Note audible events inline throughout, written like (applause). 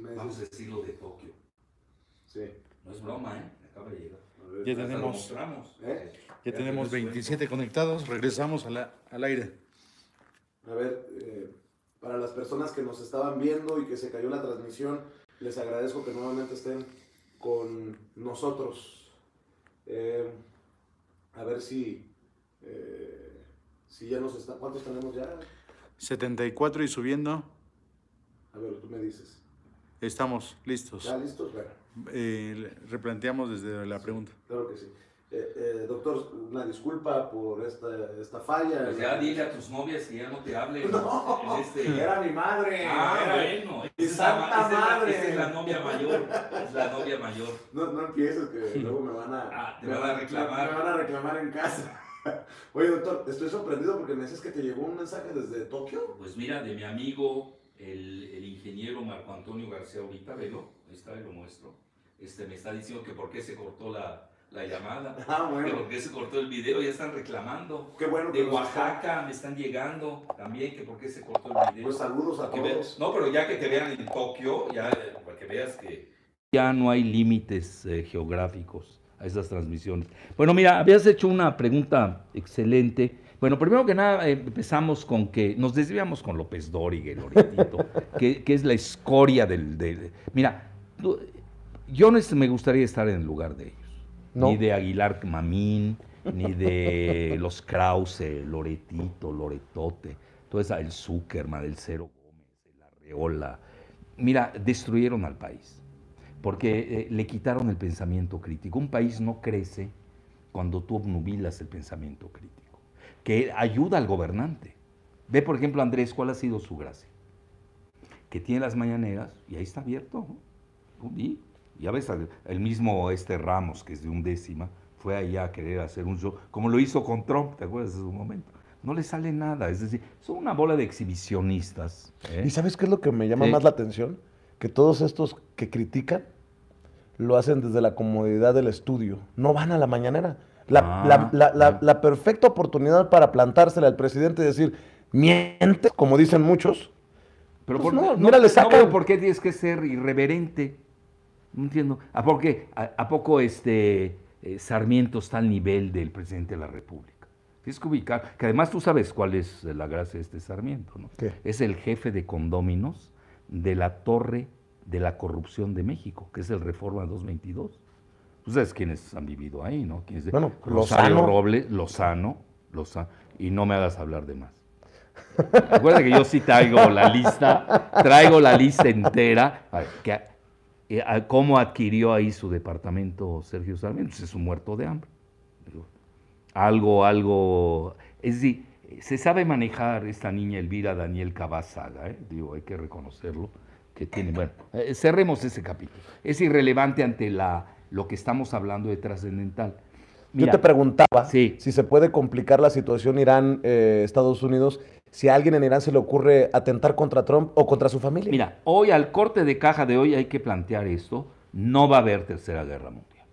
Vamos a de Tokio. Sí. No es broma, ¿eh? Acaba de llegar. ya tenemos, ¿Eh? ya, tenemos 27 conectados. Regresamos al aire. A ver, eh, para las personas que nos estaban viendo y que se cayó la transmisión, les agradezco que nuevamente estén con nosotros. Eh, a ver si, si ya nos está. ¿Cuántos tenemos ya? 74 y subiendo. A ver, tú me dices. Estamos listos. ¿Ya listos? bueno. Eh, replanteamos desde la pregunta. claro que sí. Eh, eh, doctor, una disculpa por esta, esta falla. Pues ya dile a tus novias que ya no te hablen. (laughs) Este- era mi madre. Ah, era, bueno. Santa es madre. La, es la novia mayor. Es la novia mayor. No, no empieces, que luego me van a... (laughs) Ah, van a reclamar. Me van a reclamar en casa. (laughs) Oye, doctor, estoy sorprendido porque me decías que te llegó un mensaje desde Tokio. Pues mira, de mi amigo, el ingeniero Marco Antonio García, ahorita velo, ahí está, lo muestro, este, me está diciendo que por qué se cortó la, la llamada, (laughs) ah, que por qué se cortó el video, ya están reclamando. de Oaxaca me están llegando también, que por qué se cortó el video. Pues saludos a todos. no, pero ya que te vean en Tokio, ya para que veas que ya no hay límites eh, geográficos a esas transmisiones. Bueno, mira, habías hecho una pregunta excelente bueno, primero que nada, eh, empezamos con que nos desviamos con López Dórigue, Loretito, (laughs) que, es la escoria del. mira, yo no me gustaría estar en el lugar de ellos. Ni de Aguilar Mamín, ni de (laughs) los Krause, Loretito, Loretote, todo esa, el Zuckerman, el Cero Gómez, el Arreola. Mira, destruyeron al país, porque eh, le quitaron el pensamiento crítico. Un país no crece cuando tú obnubilas el pensamiento crítico que ayuda al gobernante. Ve, por ejemplo, Andrés, ¿cuál ha sido su gracia? Que tiene las mañaneras y ahí está abierto. Y ya ves, el mismo este Ramos, que es de un décima fue allá a querer hacer un show, como lo hizo con Trump, ¿te acuerdas de su momento? no le sale nada. Es decir, son una bola de exhibicionistas. ¿eh? ¿Y sabes qué es lo que me llama más la atención? Que todos estos que critican lo hacen desde la comodidad del estudio. No van a la mañanera. Ah, la, perfecta oportunidad para plantársela al presidente y decir, miente, como dicen muchos. Pero pues no, no, le sacan... ¿por qué tienes que ser irreverente? No entiendo. ¿A, ¿A, poco este eh, Sarmiento está al nivel del presidente de la República? Tienes que ubicar, que además tú sabes cuál es la gracia de este Sarmiento, ¿no? Es el jefe de condóminos de la torre de la corrupción de México, que es el Reforma 222 ustedes quienes han vivido ahí, ¿no? Bueno, Rosario Lozano. Robles, Lozano, Lozano, y no me hagas hablar de más. Recuerda que yo sí traigo la lista, traigo la lista entera, eh, cómo adquirió ahí su departamento Sergio Sarmiento, pues es un muerto de hambre. Algo, algo, es decir, se sabe manejar esta niña Elvira Daniel Cabazaga, ¿eh? digo, hay que reconocerlo, que tiene, bueno, eh, cerremos ese capítulo. Es irrelevante ante la lo que estamos hablando de trascendental. Yo te preguntaba si se puede complicar la situación Irán-Estados eh, Unidos si a alguien en Irán se le ocurre atentar contra Trump o contra su familia. Mira, hoy al corte de caja de hoy hay que plantear esto, no va a haber tercera guerra mundial.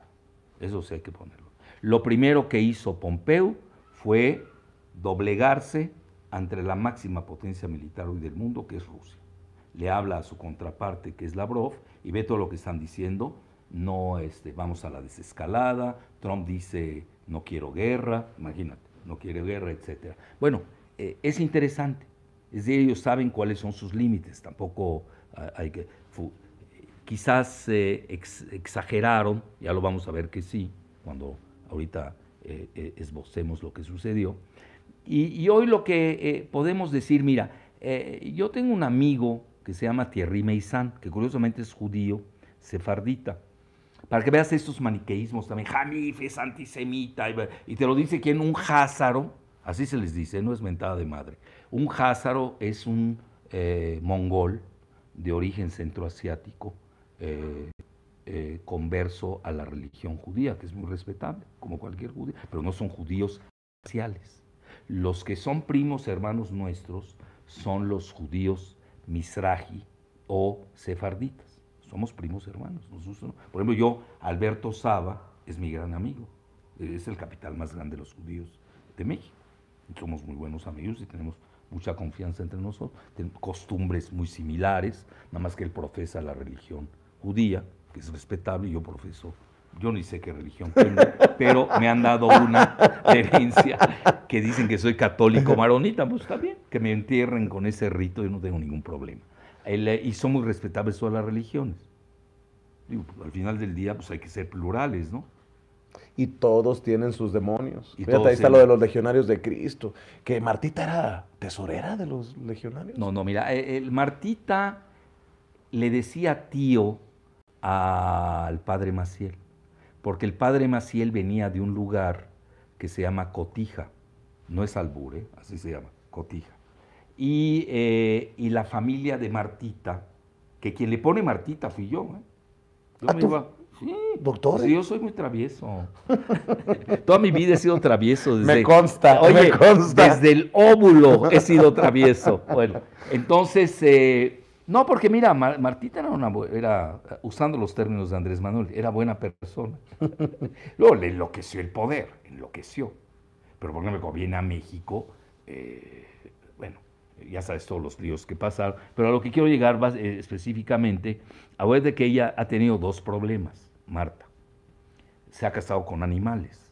Eso sí hay que ponerlo. Lo primero que hizo Pompeo fue doblegarse ante la máxima potencia militar hoy del mundo, que es Rusia. Le habla a su contraparte, que es Lavrov, y ve todo lo que están diciendo no este, vamos a la desescalada, Trump dice no quiero guerra, imagínate, no quiere guerra, etc. Bueno, eh, es interesante, es decir, ellos saben cuáles son sus límites, tampoco ah, hay que... quizás eh, exageraron, ya lo vamos a ver que sí, cuando ahorita eh, esbocemos lo que sucedió. Y, hoy lo que podemos decir, mira, yo tengo un amigo que se llama Thierry Meissan, que curiosamente es judío, sefardita para que veas estos maniqueísmos también. Hanif es antisemita. Y, te lo dice quien, un házaro, así se les dice, no es mentada de madre. Un házaro es un eh, mongol de origen centroasiático, eh, eh, converso a la religión judía, que es muy respetable, como cualquier judío, pero no son judíos raciales. Los que son primos hermanos nuestros son los judíos misraji o sefarditas somos primos hermanos. por ejemplo, yo, Alberto Saba, es mi gran amigo, es el capital más grande de los judíos de México. Somos muy buenos amigos y tenemos mucha confianza entre nosotros, tenemos costumbres muy similares, nada más que él profesa la religión judía, que es respetable, y yo profeso, yo ni sé qué religión tengo, (laughs) pero me han dado una herencia que dicen que soy católico (laughs) maronita, pues está bien, que me entierren con ese rito, yo no tengo ningún problema y son muy respetables todas las religiones. Pues, al final del día, pues hay que ser plurales, ¿no? Y todos tienen sus demonios. Y ahí está lo de los legionarios de Cristo. Que Martita era tesorera de los legionarios. No, no, mira, eh, el Martita le decía tío al padre Maciel. Porque el padre Maciel venía de un lugar que se llama Cotija. No es albure, ¿eh? así se llama, Cotija. Eh, y, la familia de Martita, que quien le pone Martita fui yo. ¿eh? me doctor. Sí, pues yo soy muy travieso. (laughs) Toda mi vida he sido travieso. me consta, oye, me consta. Desde el óvulo he sido travieso. Bueno, entonces, eh, no, porque mira, Martita era una, era, usando los términos de Andrés Manuel, era buena persona. (laughs) Luego le enloqueció el poder, enloqueció. Pero porque me conviene a México, eh, bueno, ya sabes todos los líos que pasaron, pero a lo que quiero llegar eh, específicamente, a ver de que ella ha tenido dos problemas, Marta. Se ha casado con animales,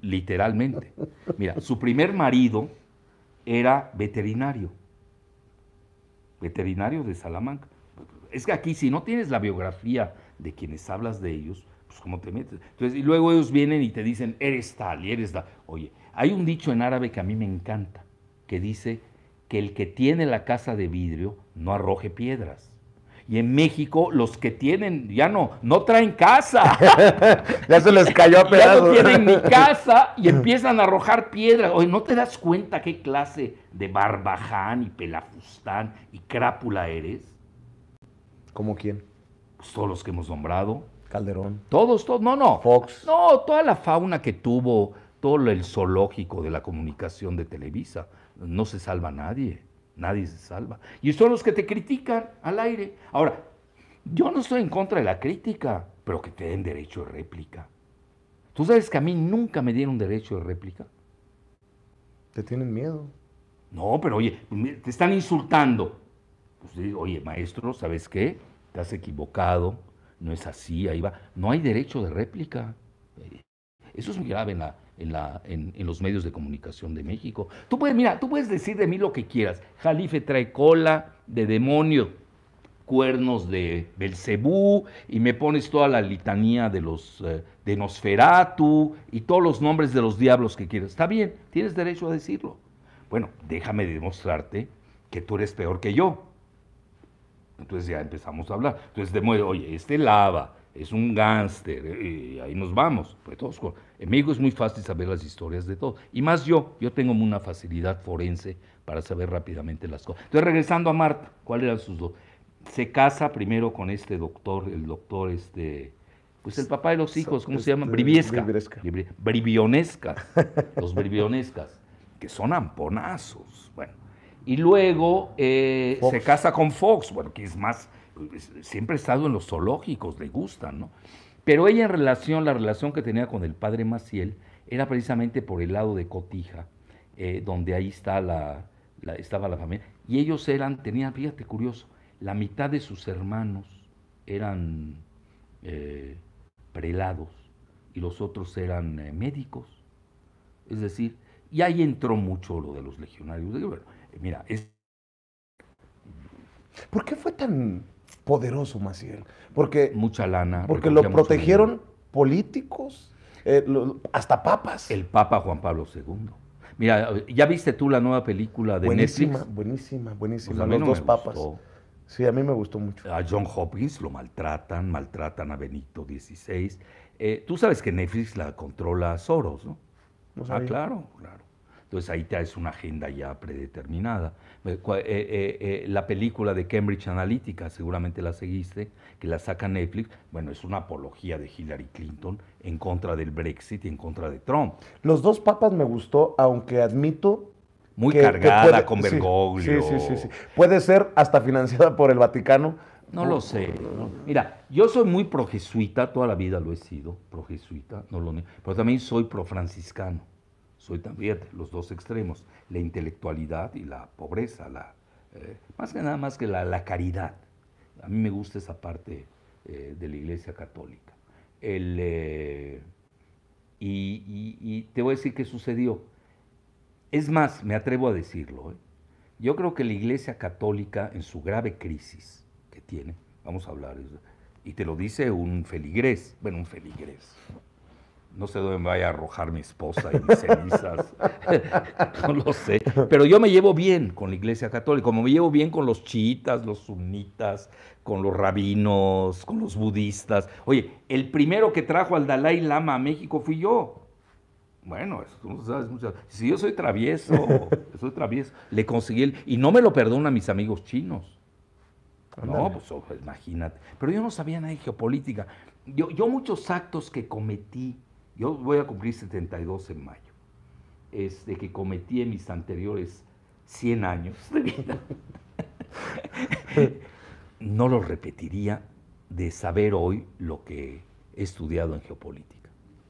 literalmente. Mira, (laughs) su primer marido era veterinario, veterinario de Salamanca. Es que aquí si no tienes la biografía de quienes hablas de ellos, pues cómo te metes. y luego ellos vienen y te dicen, eres tal y eres tal. Oye, hay un dicho en árabe que a mí me encanta que dice que el que tiene la casa de vidrio no arroje piedras. Y en México los que tienen ya no no traen casa. (laughs) ya se les cayó a pedazos. (laughs) ya no tienen ni (laughs) casa y empiezan a arrojar piedras. Oye, ¿no te das cuenta qué clase de barbaján y pelafustán y crápula eres? ¿Cómo quién? Pues todos los que hemos nombrado. Calderón. Todos, todos, no, no. Fox. No, toda la fauna que tuvo, todo el zoológico de la comunicación de Televisa no se salva nadie, nadie se salva. Y son los que te critican al aire. Ahora, yo no estoy en contra de la crítica, pero que te den derecho de réplica. ¿Tú sabes que a mí nunca me dieron derecho de réplica? Te tienen miedo. No, pero oye, te están insultando. Pues oye, maestro, ¿sabes qué? Te has equivocado, no es así, ahí va. No hay derecho de réplica. Eh, eso es muy grave en la, en, los medios de comunicación de México. Tú puedes, mira, tú puedes decir de mí lo que quieras. Jalife trae cola de demonio, cuernos de Belcebú, y me pones toda la litanía de los eh, de Nosferatu y todos los nombres de los diablos que quieras. Está bien, tienes derecho a decirlo. Bueno, déjame demostrarte que tú eres peor que yo. Entonces ya empezamos a hablar. Entonces, de, oye, este lava, es un gángster, eh, y ahí nos vamos. Pues todos, es muy fácil saber las historias de todos. Y más yo, yo tengo una facilidad forense para saber rápidamente las cosas. Entonces, regresando a Marta, ¿cuáles eran sus dos? Se casa primero con este doctor, el doctor, este, pues el papá de los hijos, ¿cómo se este, llama? Briviesca. Briviesca. (laughs) los brivionescas, que son amponazos. Bueno, y luego eh, se casa con Fox, bueno, que es más siempre ha estado en los zoológicos, le gustan, ¿no? Pero ella en relación, la relación que tenía con el padre Maciel era precisamente por el lado de Cotija, eh, donde ahí está la, estaba la familia. Y ellos eran, tenían, fíjate curioso, la mitad de sus hermanos eran eh, prelados y los otros eran eh, médicos. Es decir, y ahí entró mucho lo de los legionarios. bueno, mira, es... ¿Por qué fue tan poderoso Maciel. Porque, Mucha lana. Porque lo protegieron políticos, eh, hasta papas. El Papa Juan Pablo II. Mira, ¿ya viste tú la nueva película de Netflix? Buenísima, buenísima, buenísima. Los dos papas. Sí, a mí me gustó mucho. A John Hopkins lo maltratan, maltratan a Benito XVI. Eh, tú sabes que Netflix la controla Soros, ¿no? no ah, claro, claro. Entonces ahí te es una agenda ya predeterminada. Eh, eh, eh, la película de Cambridge Analytica, seguramente la seguiste, que la saca Netflix, bueno, es una apología de Hillary Clinton en contra del Brexit y en contra de Trump. Los dos papas me gustó, aunque admito muy cargada, con Bergoglio. Sí, sí, sí, sí, Puede ser hasta financiada por el Vaticano. No lo sé. Mira, yo soy muy pro-jesuita, toda la vida lo he sido, Jesuita, no lo pero también soy pro-franciscano soy también los dos extremos, la intelectualidad y la pobreza, la, eh, más que nada más que la, caridad. A mí me gusta esa parte eh, de la Iglesia Católica. Eh, y, y, te voy a decir qué sucedió. Es más, me atrevo a decirlo. Yo creo que la Iglesia Católica en su grave crisis que tiene, vamos a hablar, y te lo dice un feligrés, bueno, un feligrés, no sé dónde me vaya a arrojar mi esposa y mis cenizas, (laughs) no lo sé. Pero yo me llevo bien con la Iglesia Católica, como me llevo bien con los chiitas, los sunitas, con los rabinos, con los budistas. Oye, el primero que trajo al Dalai Lama a México fui yo. Bueno, eso tú no sabes Si yo soy travieso, (laughs) soy travieso, le conseguí el, y no me lo perdonan mis amigos chinos. No, pues oh, imagínate. Pero yo no sabía nada de geopolítica. Yo, yo muchos actos que cometí yo voy a cumplir 72 en mayo, este, que cometí en mis anteriores 100 años de vida. (laughs) no lo repetiría de saber hoy lo que he estudiado en geopolítica.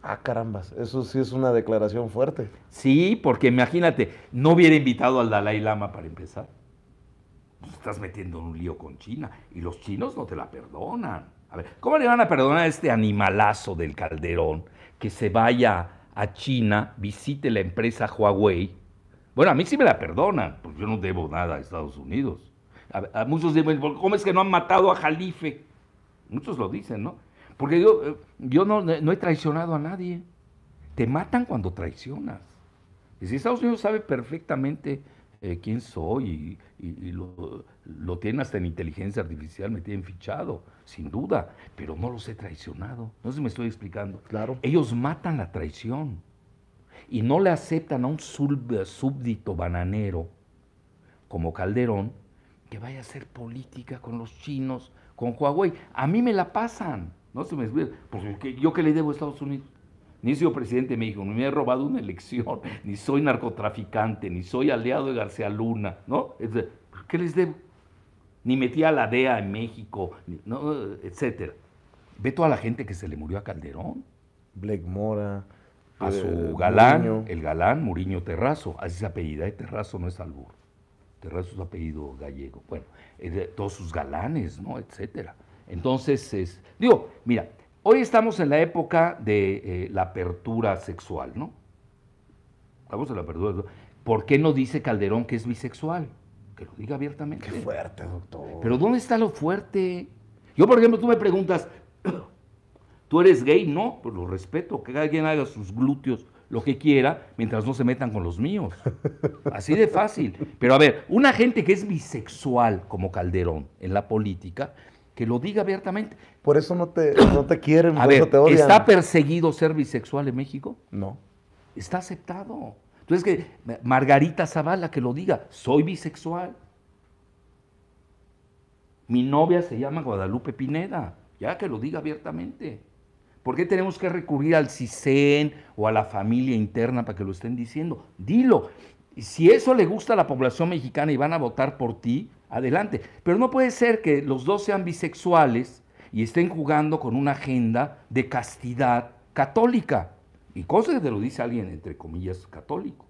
Ah, carambas, eso sí es una declaración fuerte. Sí, porque imagínate, no hubiera invitado al Dalai Lama para empezar. Estás metiendo en un lío con China y los chinos no te la perdonan. A ver, ¿cómo le van a perdonar a este animalazo del Calderón que se vaya a China, visite la empresa Huawei. Bueno, a mí sí me la perdonan, porque yo no debo nada a Estados Unidos. A, muchos dicen, ¿cómo es que no han matado a Jalife? Muchos lo dicen, ¿no? Porque yo, eh, yo no, he traicionado a nadie. Te matan cuando traicionas. Y si Estados Unidos sabe perfectamente eh, quién soy y lo, lo tienen hasta en inteligencia artificial, me tienen fichado, sin duda, pero no los he traicionado. No se me estoy explicando. Claro. Ellos matan la traición y no le aceptan a un súbdito bananero como Calderón que vaya a hacer política con los chinos, con Huawei. A mí me la pasan. No se me porque yo qué le debo a Estados Unidos. Ni he presidente de México, ni me he robado una elección, (laughs) ni soy narcotraficante, ni soy aliado de García Luna, ¿no? ¿Qué les debo? ni metía a la DEA en México, etcétera. Ve toda la gente que se le murió a Calderón. Blake Mora. A eh, su galán, el galán Muriño Terrazo, así se apellida, de ¿eh? Terrazo no es albur. Terrazo es apellido gallego. Bueno, todos sus galanes, ¿no? Etcétera. Entonces, es, digo, mira, hoy estamos en la época de eh, la apertura sexual, ¿no? Estamos en la apertura. ¿Por qué no dice Calderón que es bisexual? que lo diga abiertamente. Qué fuerte, doctor. Pero ¿dónde está lo fuerte? Yo, por ejemplo, tú me preguntas, (coughs) ¿tú eres gay? No, pues lo respeto, que alguien haga sus glúteos lo que quiera, mientras no se metan con los míos. Así de fácil. Pero a ver, una gente que es bisexual como Calderón en la política, que lo diga abiertamente. Por eso no te, quieren, a ver, te ¿Está perseguido ser bisexual en México? No. Está aceptado. Entonces, que Margarita Zavala que lo diga, soy bisexual. Mi novia se llama Guadalupe Pineda, ya que lo diga abiertamente. ¿Por qué tenemos que recurrir al CISEN o a la familia interna para que lo estén diciendo? Dilo. si eso le gusta a la población mexicana y van a votar por ti, adelante. Pero no puede ser que los dos sean bisexuales y estén jugando con una agenda de castidad católica. Y cosa que te lo dice alguien, entre comillas, católico.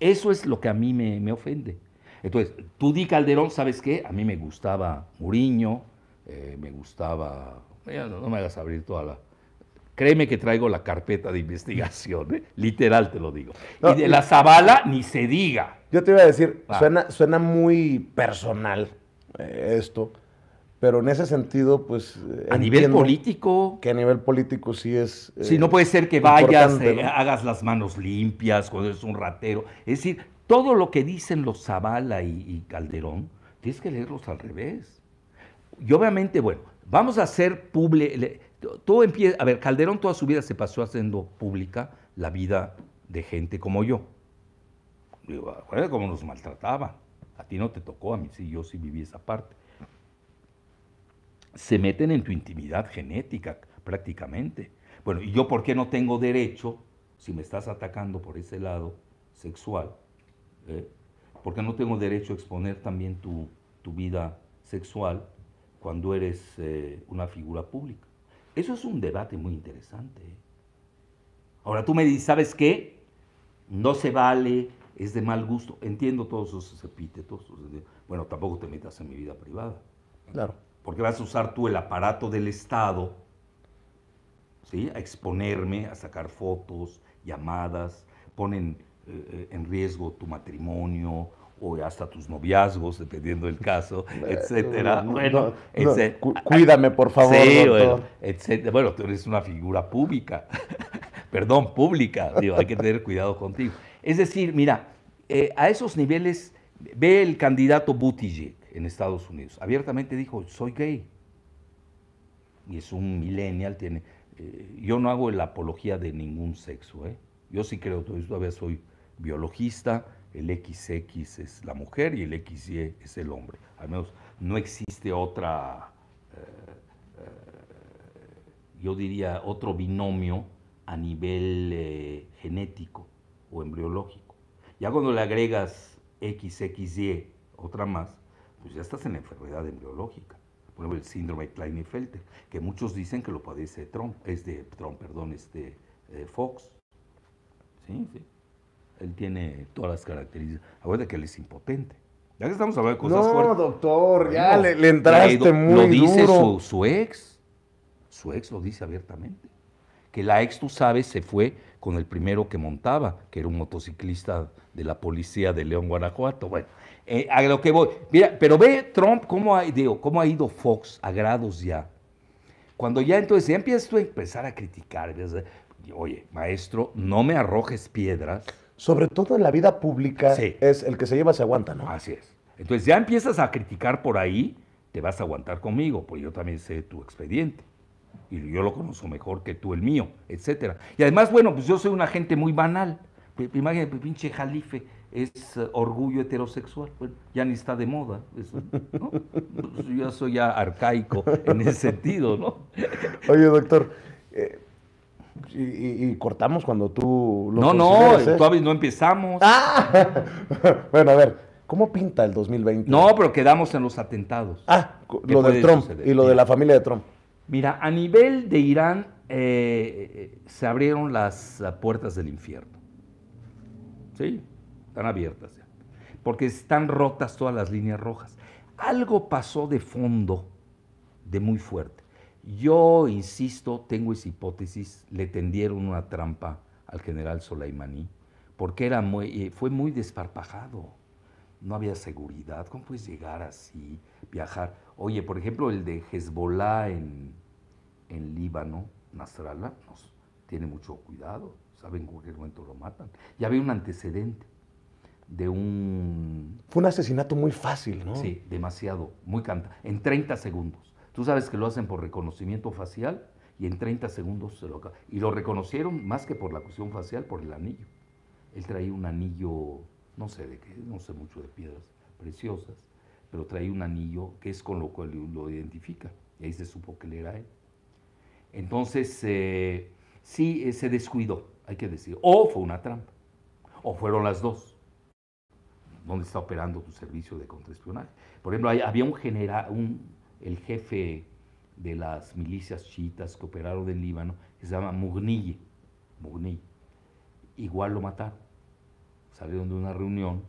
Eso es lo que a mí me, ofende. Entonces, tú di Calderón, ¿sabes qué? A mí me gustaba Muriño, eh, me gustaba... No, me hagas abrir toda la... Créeme que traigo la carpeta de investigación, ¿eh? literal te lo digo. y de la Zavala ni se diga. Yo te iba a decir, ah. suena, muy personal eh, esto, pero en ese sentido, pues... A nivel político. Que a nivel político sí es... Eh, sí, no puede ser que vayas, eh, hagas las manos limpias cuando eres un ratero. Es decir, todo lo que dicen los Zavala y, Calderón, tienes que leerlos al revés. Y obviamente, bueno, vamos a hacer público... Todo empieza... A ver, Calderón toda su vida se pasó haciendo pública la vida de gente como yo. Digo, cómo nos maltrataban. A ti no te tocó, a mí sí, yo sí viví esa parte se meten en tu intimidad genética prácticamente. Bueno, ¿y yo por qué no tengo derecho, si me estás atacando por ese lado sexual, eh, por qué no tengo derecho a exponer también tu, vida sexual cuando eres eh, una figura pública? Eso es un debate muy interesante. ¿eh? Ahora tú me dices, ¿sabes qué? No se vale, es de mal gusto. Entiendo todos esos epítetos. Bueno, tampoco te metas en mi vida privada. Claro porque vas a usar tú el aparato del Estado, ¿sí? A exponerme, a sacar fotos, llamadas, ponen eh, eh, en riesgo tu matrimonio o hasta tus noviazgos, dependiendo del caso, (laughs) etcétera. bueno, cuídame, por favor, bueno, tú eres una figura pública, (laughs) perdón, pública, hay que tener cuidado contigo. Es decir, mira, eh, a esos niveles ve el candidato Buttigieg, en Estados Unidos. Abiertamente dijo, soy gay. Y es un millennial, tiene... Eh, yo no hago la apología de ningún sexo, ¿eh? Yo sí creo, todavía soy biologista, el XX es la mujer y el XY es el hombre. Al menos no existe otra, eh, eh, yo diría, otro binomio a nivel genético o embriológico. Ya cuando le agregas XXY, otra más, pues ya estás en la enfermedad embriológica. Por ejemplo, el síndrome de felter que muchos dicen que lo padece Trump, es de Trump, perdón, este eh, Fox. Sí, sí. Él tiene todas las características. de que él es impotente. Ya que estamos hablando de cosas no, fuertes. No, doctor, ya le, entraste muy muy Lo dice su ex. Su ex lo dice abiertamente. Que la ex, tú sabes, se fue con el primero que montaba, que era un motociclista de la policía de León, Guanajuato. Bueno, eh, a lo que voy. Mira, pero ve Trump cómo ha, cómo ha ido Fox a grados ya. Cuando ya entonces ya empiezas tú a empezar a criticar, oye, maestro, no me arrojes piedras. Sobre todo en la vida pública es el que se lleva se aguanta, ¿no? Así es. Entonces ya empiezas a criticar por ahí, te vas a aguantar conmigo, porque yo también sé tu expediente y yo lo conozco mejor que tú el mío, etcétera. Y además, bueno, pues yo soy una gente muy banal. Imagínate, pinche jalife es eh, orgullo heterosexual. Bueno, ya ni está de moda. Eso, pues yo soy ya arcaico en ese sentido, ¿no? Oye, doctor. Eh, y, cortamos cuando tú lo No, no, ¿eh? todavía no empezamos. Ah, (laughs) bueno, a ver, ¿Cómo pinta el 2020? No, pero quedamos en los atentados. Ah, lo de Trump y lo de la familia de Trump. Mira, a nivel de Irán eh, eh, se abrieron las puertas del infierno. Sí, están abiertas ya. Porque están rotas todas las líneas rojas. Algo pasó de fondo, de muy fuerte. Yo, insisto, tengo esa hipótesis, le tendieron una trampa al general Soleimani, porque era muy, eh, fue muy desparpajado. No había seguridad. ¿Cómo puedes llegar así, viajar? Oye, por ejemplo, el de Hezbollah en, Líbano, Nasrallah, nos, tiene mucho cuidado, saben en cualquier momento lo matan. Ya había un antecedente de un... Fue un asesinato muy fácil, ¿no? Sí, demasiado, muy canta, en 30 segundos. Tú sabes que lo hacen por reconocimiento facial y en 30 segundos se lo Y lo reconocieron más que por la cuestión facial, por el anillo. Él traía un anillo, no sé de qué, no sé mucho de piedras preciosas, pero trae un anillo que es con lo cual lo identifica. Y ahí se supo que le era él. Entonces, eh, sí, eh, se descuidó, hay que decir. O fue una trampa, o fueron las dos. ¿Dónde está operando tu servicio de contraespionaje? Por ejemplo, había un general, el jefe de las milicias chiitas que operaron en Líbano, que se llama Mugnille. Mugnille. Igual lo mataron. Salieron de una reunión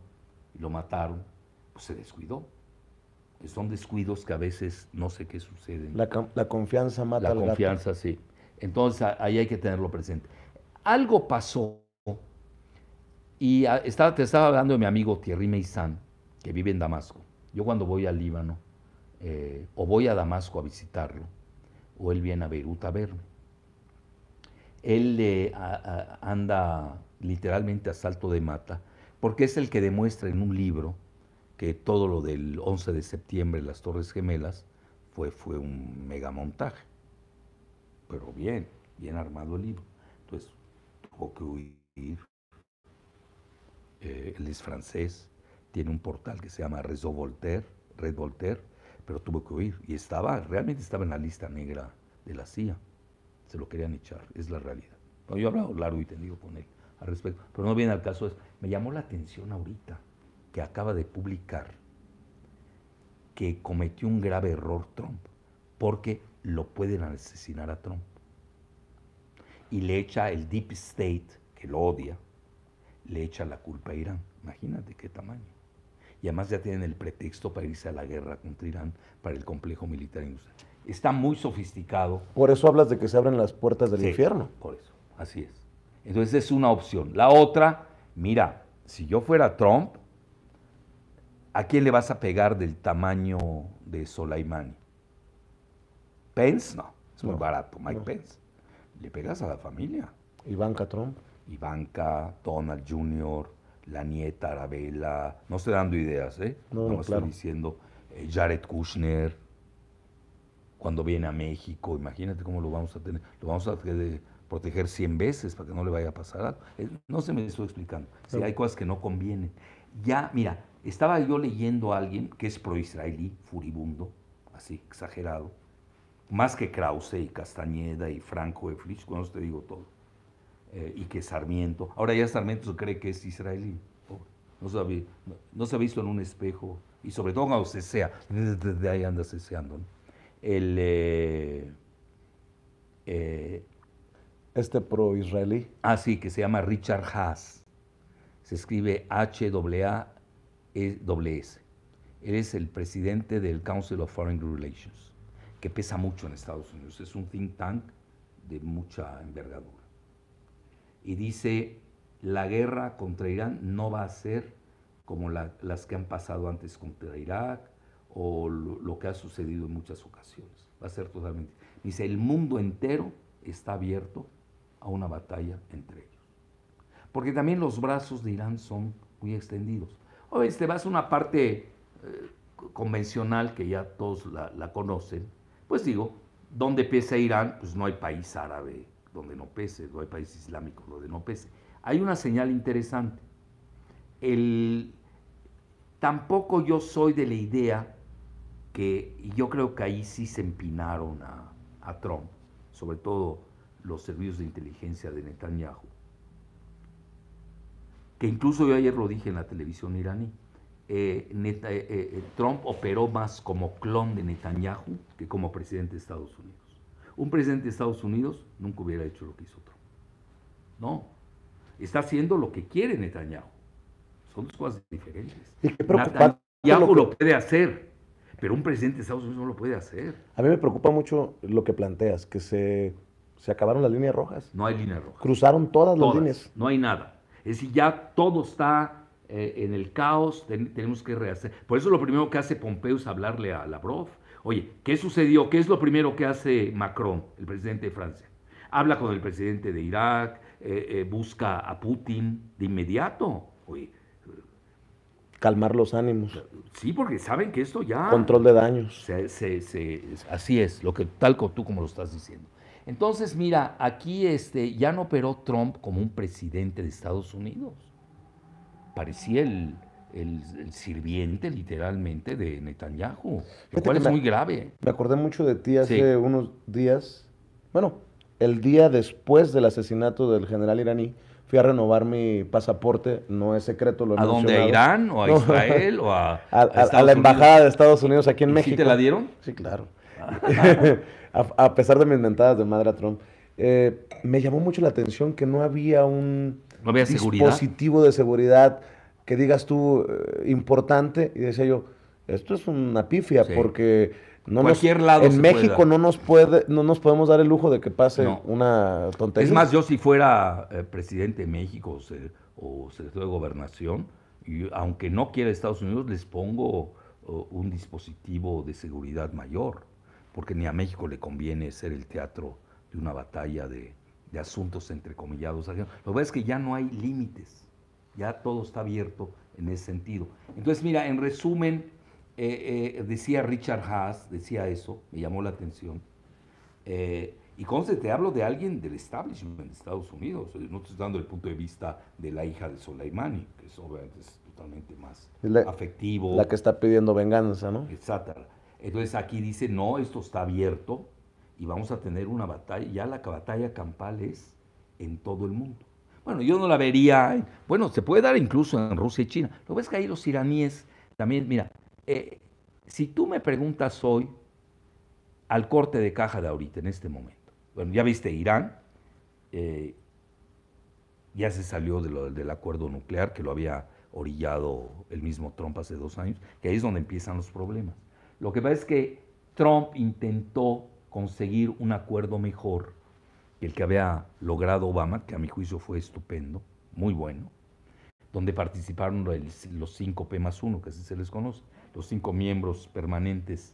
y lo mataron, pues se descuidó son descuidos que a veces no sé qué sucede. La, confianza mata al gato. La confianza, sí. Entonces ahí hay que tenerlo presente. Algo pasó y ah, estaba, te estaba hablando de mi amigo Thierry Meissan, que vive en Damasco. Yo cuando voy al Líbano, eh, o voy a Damasco a visitarlo, o él viene a Beirut a verme. Él anda literalmente a salto de mata, porque es el que demuestra en un libro todo lo del 11 de septiembre, las Torres Gemelas, fue, fue un megamontaje. Pero bien, bien armado el libro. Entonces, tuvo que huir. Eh, él es francés, tiene un portal que se llama Réseau Red Voltaire, pero tuvo que huir. Y estaba, realmente estaba en la lista negra de la CIA. Se lo querían echar, es la realidad. yo he hablado largo y tendido con él al respecto, pero no viene al caso. Es, me llamó la atención ahorita que acaba de publicar que cometió un grave error Trump, porque lo pueden asesinar a Trump. Y le echa el Deep State, que lo odia, le echa la culpa a Irán. Imagínate qué tamaño. Y además ya tienen el pretexto para irse a la guerra contra Irán para el complejo militar industrial. Está muy sofisticado. Por eso hablas de que se abren las puertas del infierno. Por eso, así es. Entonces es una opción. La otra, mira, si yo fuera Trump, ¿a quién le vas a pegar del tamaño de Soleimani? Pence, no, es muy barato, Mike Pence. Le pegas a la familia. Ivanka Trump. Ivanka, Donald Jr., la nieta Arabella, no estoy dando ideas, ¿eh? No, estoy diciendo eh, Jared Kushner, cuando viene a México, imagínate cómo lo vamos a tener, lo vamos a proteger 100 veces para que no le vaya a pasar algo. Eh, no se me estoy explicando, si hay cosas que no convienen. Ya, mira, estaba yo leyendo a alguien que es pro-israelí, furibundo, así, exagerado, más que Krause y Castañeda y Franco Eflich, cuando te digo todo, eh, y que Sarmiento. Ahora ya Sarmiento se cree que es israelí, No se, ha, no, se ha visto en un espejo, y sobre todo cuando sea, desde ahí anda ceseando. ¿no? Eh, eh, este pro-israelí. Ah, sí, que se llama Richard Haas. Se escribe h a e S. Eres el presidente del Council of Foreign Relations, que pesa mucho en Estados Unidos. Es un think tank de mucha envergadura. Y dice, la guerra contra Irán no va a ser como las que han pasado antes contra Irak o lo que ha sucedido en muchas ocasiones. Va a ser totalmente. Dice, el mundo entero está abierto a una batalla entre ellos. Porque también los brazos de Irán son muy extendidos. Oye, este, vas a una parte eh, convencional que ya todos la, conocen. Pues digo, donde pese Irán? Pues no hay país árabe donde no pese, no hay país islámico donde no pese. Hay una señal interesante. El, tampoco yo soy de la idea que, y yo creo que ahí sí se empinaron a Trump, sobre todo los servicios de inteligencia de Netanyahu, incluso yo ayer lo dije en la televisión iraní, eh, eh, eh, Trump operó más como clon de Netanyahu que como presidente de Estados Unidos. Un presidente de Estados Unidos nunca hubiera hecho lo que hizo Trump. No, está haciendo lo que quiere Netanyahu. Son dos cosas diferentes. Y Netanyahu lo, puede hacer, pero un presidente de Estados Unidos no lo puede hacer. A mí me preocupa mucho lo que planteas, que se, acabaron las líneas rojas. No hay línea roja. Cruzaron todas las líneas. No hay nada. Es decir, ya todo está eh, en el caos, tenemos que rehacer. Por eso lo primero que hace Pompeo es hablarle a Lavrov. Oye, ¿qué sucedió? ¿Qué es lo primero que hace Macron, el presidente de Francia? Habla con el presidente de Irak, eh, eh, busca a Putin de inmediato. Oye, calmar los ánimos. Sí, porque saben que esto ya... Control de daños. así es, lo que, tal como tú como lo estás diciendo. Entonces, mira, aquí este, ya no operó Trump como un presidente de Estados Unidos. Parecía el, sirviente, literalmente, de Netanyahu, lo cual es muy grave. Me acordé mucho de ti hace unos días. Bueno, el día después del asesinato del general iraní, fui a renovar mi pasaporte, no es secreto lo he ¿A dónde? ¿A Irán o a Israel o a, (laughs) a, la embajada de Estados Unidos aquí en México? te la dieron? Sí, claro. (laughs) (laughs) a, pesar de mis mentadas de madre a Trump, eh, me llamó mucho la atención que no había un dispositivo de seguridad que digas tú eh, importante. Y decía yo, esto es una pifia, porque... No en México no nos puede no nos podemos dar el lujo de que pase una tontería. Es más, yo si fuera eh, presidente de México o, secretario de gobernación, y aunque no quiera Estados Unidos, les pongo un dispositivo de seguridad mayor porque ni a México le conviene ser el teatro de una batalla de, de asuntos entrecomillados. Lo que pasa es que ya no hay límites, ya todo está abierto en ese sentido. Entonces, mira, en resumen, eh, eh, decía Richard Haas, decía eso, me llamó la atención. Eh, y conste, te hablo de alguien del establishment de Estados Unidos. No te estoy dando el punto de vista de la hija de Soleimani, que es obviamente totalmente más afectivo. La que está pidiendo venganza, ¿no? Exacto. Entonces aquí dice, no, esto está abierto y vamos a tener una batalla, ya la batalla campal es en todo el mundo. Bueno, yo no la vería, bueno, se puede dar incluso en Rusia y China. Lo ves que ahí los iraníes también, mira, eh, si tú me preguntas hoy al corte de caja de ahorita, en este momento, bueno, ya viste Irán, eh, ya se salió del acuerdo nuclear que lo había orillado el mismo Trump hace dos años, que ahí es donde empiezan los problemas. Lo que pasa es que Trump intentó conseguir un acuerdo mejor que el que había logrado Obama, que a mi juicio fue estupendo, muy bueno, donde participaron los cinco P más 1, que así se les conoce, los cinco miembros permanentes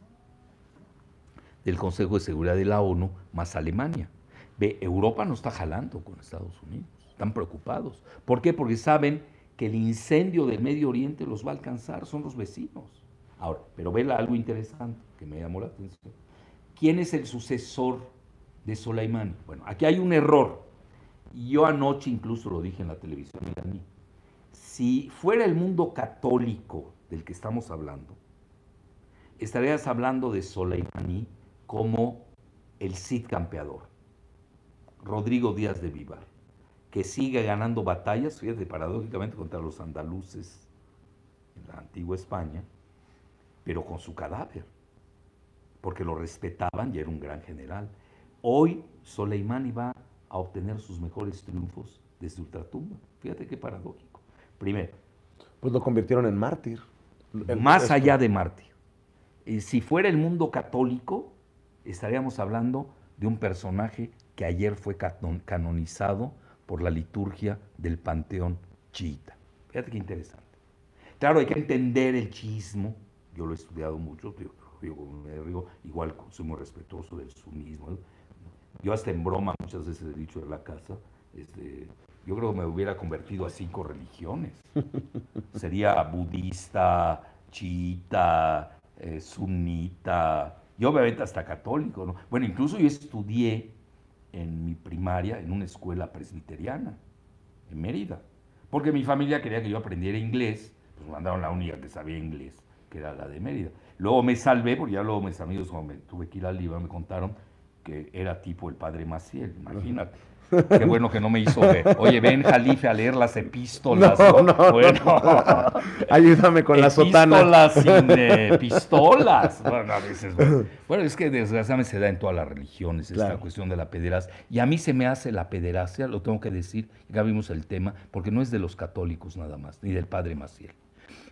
del Consejo de Seguridad de la ONU, más Alemania. Ve, Europa no está jalando con Estados Unidos, están preocupados. ¿Por qué? Porque saben que el incendio del Medio Oriente los va a alcanzar, son los vecinos. Ahora, pero ve algo interesante que me llamó la atención. ¿Quién es el sucesor de Soleimani? Bueno, aquí hay un error. Yo anoche incluso lo dije en la televisión Si fuera el mundo católico del que estamos hablando, estarías hablando de Soleimani como el Cid campeador, Rodrigo Díaz de Vivar, que sigue ganando batallas, fíjate, paradójicamente contra los andaluces en la antigua España, pero con su cadáver, porque lo respetaban y era un gran general. Hoy Soleimani va a obtener sus mejores triunfos desde ultratumba. Fíjate qué paradójico. Primero. Pues lo convirtieron en mártir. más allá de mártir. si fuera el mundo católico, estaríamos hablando de un personaje que ayer fue canonizado por la liturgia del panteón chiita. Fíjate qué interesante. Claro, hay que entender el chiismo, yo lo he estudiado mucho, yo, igual soy muy respetuoso del sunismo. Yo hasta en broma muchas veces he dicho de la casa, este, yo creo que me hubiera convertido a cinco religiones. (laughs) Sería budista, chiita, eh, sunita, yo obviamente hasta católico. ¿no? Bueno, incluso yo estudié en mi primaria en una escuela presbiteriana, en Mérida, porque mi familia quería que yo aprendiera inglés, pues mandaron la única que sabía inglés que era la de Mérida. Luego me salvé, porque ya luego mis amigos, cuando me tuve que ir al libro, me contaron que era tipo el padre Maciel, imagínate. Qué bueno que no me hizo ver. Oye, ven Jalife a leer las epístolas. bueno. Ayúdame con la sotana. sin eh, (laughs) pistolas. Bueno, a bueno. es que desgraciadamente se da en todas las religiones esta cuestión de la pederastia. Y a mí se me hace la pederacia, lo tengo que decir, ya vimos el tema, porque no es de los católicos nada más, ni del padre Maciel.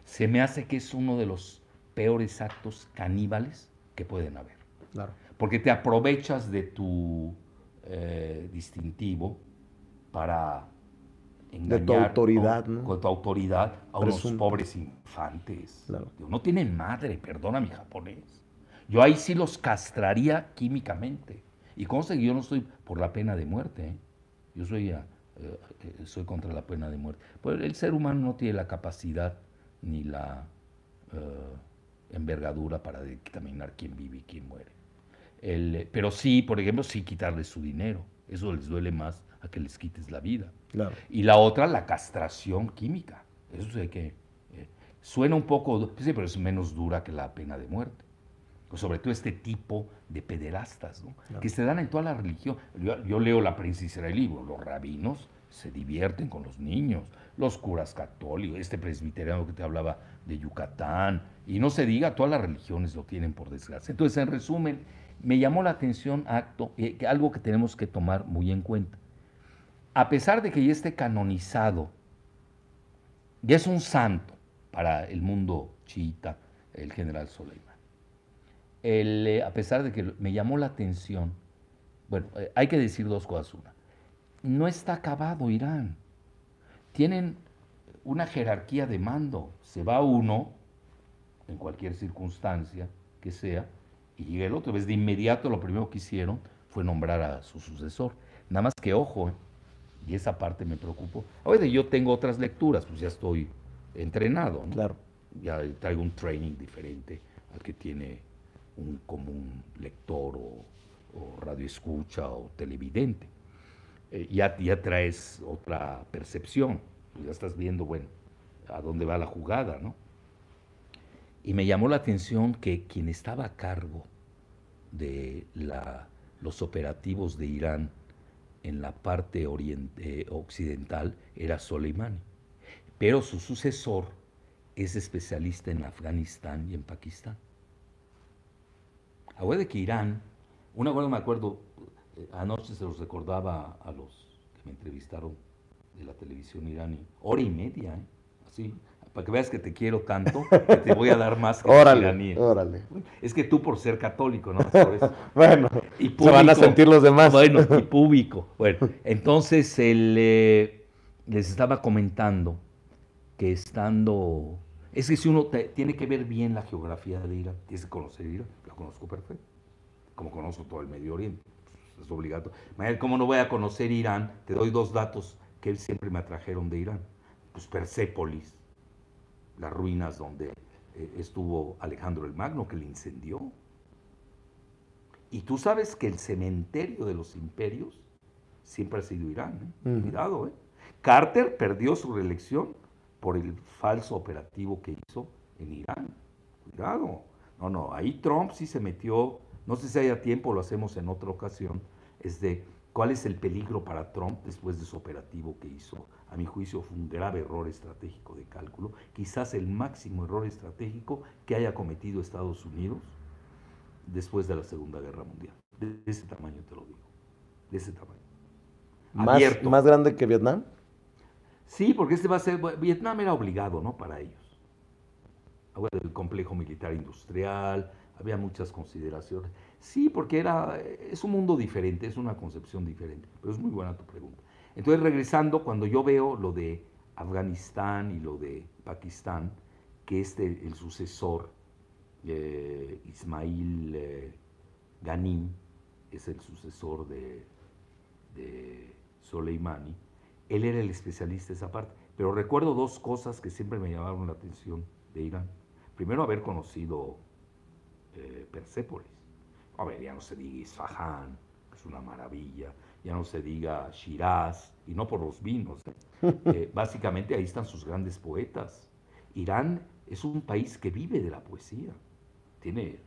Se me hace que es uno de los peores actos caníbales que pueden haber. Claro. Porque te aprovechas de tu eh, distintivo para engañar de tu autoridad, con, ¿no? tu autoridad a unos pobres infantes. Claro. No tienen madre, perdona mi japonés. Yo ahí sí los castraría químicamente. Y conste yo no estoy por la pena de muerte. ¿eh? Yo soy, eh, soy contra la pena de muerte. Pues el ser humano no tiene la capacidad ni la eh, envergadura para dictaminar quién vive y quién muere. pero sí, por ejemplo, sí quitarle su dinero. Eso les duele más a que les quites la vida. Y la otra, la castración química. Eso sé que eh, suena un poco, sí, pero es menos dura que la pena de muerte. sobre todo este tipo de pederastas, ¿no? que se dan en toda la religión. Yo, leo la princesa del Libro, los rabinos se divierten con los niños, los curas católicos, este presbiteriano que te hablaba de Yucatán, y no se diga, todas las religiones lo tienen por desgracia. Entonces, en resumen, me llamó la atención acto, eh, algo que tenemos que tomar muy en cuenta. A pesar de que ya esté canonizado, ya es un santo para el mundo chiita, el general Soleimán. Eh, a pesar de que me llamó la atención, bueno, eh, hay que decir dos cosas. Una, no está acabado Irán. Tienen una jerarquía de mando. Se va uno, en cualquier circunstancia que sea, y el otro. de inmediato lo primero que hicieron fue nombrar a su sucesor. Nada más que ojo, eh, y esa parte me preocupó. Oye, yo tengo otras lecturas, pues ya estoy entrenado. Claro. Ya traigo un training diferente al que tiene un común lector o, o radioescucha o televidente. Eh, ya, traes otra percepción, pues ya estás viendo, bueno, a dónde va la jugada, ¿no? Y me llamó la atención que quien estaba a cargo de la, los operativos de Irán en la parte oriente, eh, occidental era Soleimani, pero su sucesor es especialista en Afganistán y en Pakistán. A Ahora de que Irán, una vez me acuerdo, eh, anoche se los recordaba a los que me entrevistaron de la televisión iraní, hora y media, ¿eh? así, para que veas que te quiero tanto, que te voy a dar más que órale, iraní. Órale. Es que tú por ser católico, ¿no? (laughs) bueno, y se van a sentir los demás. Bueno, y (laughs) público. Bueno, entonces eh, les estaba comentando que estando... Es que si uno tiene que ver bien la geografía de Irán, tienes que conocer Irán, lo conozco perfecto, como conozco todo el Medio Oriente es obligatorio. ¿Cómo no voy a conocer Irán? Te doy dos datos que siempre me atrajeron de Irán. Pues Persépolis, las ruinas donde eh, estuvo Alejandro el Magno, que le incendió. Y tú sabes que el cementerio de los imperios siempre ha sido Irán. ¿eh? Cuidado, ¿eh? Carter perdió su reelección por el falso operativo que hizo en Irán. Cuidado. No, no, ahí Trump sí se metió no sé si haya tiempo, lo hacemos en otra ocasión, es de cuál es el peligro para Trump después de su operativo que hizo. A mi juicio fue un grave error estratégico de cálculo, quizás el máximo error estratégico que haya cometido Estados Unidos después de la Segunda Guerra Mundial. De ese tamaño te lo digo, de ese tamaño. ¿Más, grande que Vietnam? Sí, porque este va a ser. Vietnam era obligado, ¿no? Para ellos. Ahora, el complejo militar industrial, había muchas consideraciones. Sí, porque era, eh, es un mundo diferente, es una concepción diferente, pero es muy buena tu pregunta. Entonces, regresando, cuando yo veo lo de Afganistán y lo de Pakistán, que este, el sucesor, eh, Ismail eh, Ghanim, es el sucesor de, Soleimani, él era el especialista de esa parte. Pero recuerdo dos cosas que siempre me llamaron la atención de Irán. Primero, haber conocido eh, Persepolis. A ver, ya no se diga Isfahán, que es una maravilla, ya no se diga Shiraz, y no por los vinos. Eh. (laughs) Eh, básicamente ahí están sus grandes poetas. Irán es un país que vive de la poesía. Tiene,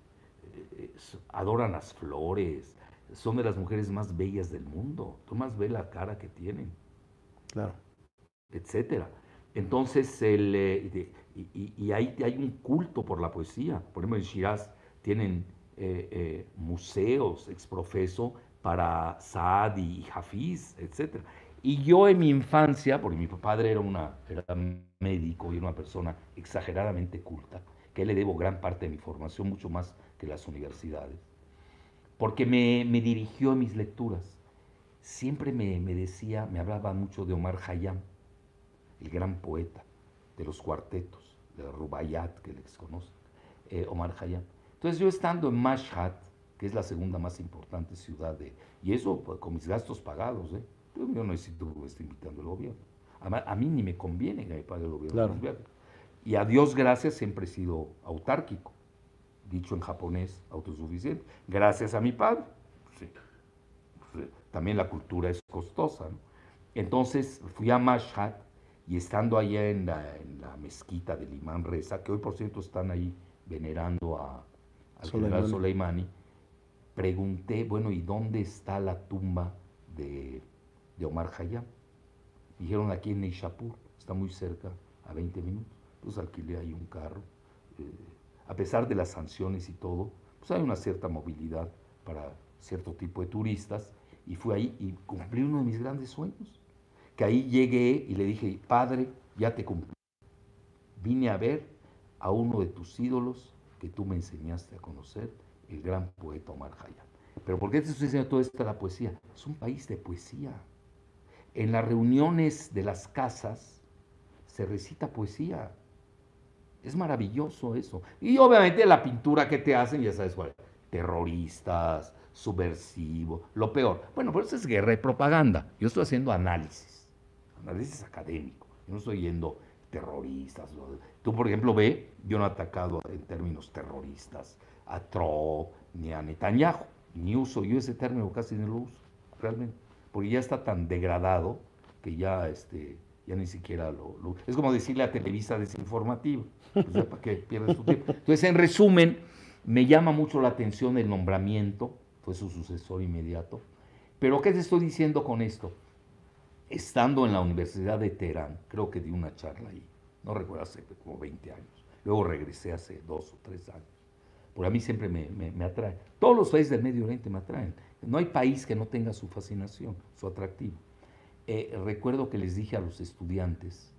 adoran las flores, son de las mujeres más bellas del mundo. Tú más ve la cara que tienen. Claro. Etcétera. Entonces, el, y, ahí hay, un culto por la poesía. Ponemos en Shiraz tienen eh, eh, museos exprofeso para Saad y Hafiz, etc. Y yo en mi infancia, porque mi padre era, una, médico y una persona exageradamente culta, que le debo gran parte de mi formación, mucho más que las universidades, porque me, me dirigió a mis lecturas. Siempre me, me decía, me hablaba mucho de Omar Hayam, el gran poeta de los cuartetos, de Rubayat, que les conozco, eh, Omar Hayam. Entonces yo estando en Mashhad, que es la segunda más importante ciudad de... Y eso pues, con mis gastos pagados, ¿eh? Yo, no necesito que invitando el gobierno. A, mí ni me conviene que me pague el gobierno. y a Dios gracias siempre he sido autárquico, dicho en japonés, autosuficiente, gracias a mi padre. Sí. también la cultura es costosa. ¿no? Entonces fui a Mashhad y estando allá en la, mezquita del imán Reza, que hoy por cierto están ahí venerando a, al general Soleimani, pregunté, bueno, ¿y dónde está la tumba de, Omar Hayam? Dijeron aquí en Neishapur, está muy cerca, a 20 minutos. Entonces pues, alquilé ahí un carro. Eh, a pesar de las sanciones y todo, pues hay una cierta movilidad para cierto tipo de turistas. Y fui ahí y cumplí uno de mis grandes sueños. Que ahí llegué y le dije, padre, ya te cumplí. Vine a ver a uno de tus ídolos que tú me enseñaste a conocer, el gran poeta Omar Hayat. Pero ¿por qué te estoy diciendo toda esta la poesía? Es un país de poesía. En las reuniones de las casas se recita poesía. Es maravilloso eso. Y obviamente la pintura que te hacen, ya sabes cuál, terroristas, subversivos, lo peor. Bueno, pero eso es guerra y propaganda. Yo estoy haciendo análisis, análisis académico. Yo no estoy yendo terroristas. Tú, por ejemplo, ve, yo no he atacado en términos terroristas a Trump ni a Netanyahu, ni uso, yo ese término casi no lo uso, realmente, porque ya está tan degradado que ya, este, ya ni siquiera lo, lo Es como decirle a Televisa desinformativa, o ¿para qué pierdes tu tiempo? Entonces, en resumen, me llama mucho la atención el nombramiento, fue su sucesor inmediato, pero ¿qué te estoy diciendo con esto? estando en la Universidad de Teherán, creo que di una charla ahí, no recuerdo, hace como 20 años. Luego regresé hace dos o tres años. por a mí siempre me, me, atrae. Todos los países del Medio Oriente me atraen. No hay país que no tenga su fascinación, su atractivo. Eh, recuerdo que les dije a los estudiantes,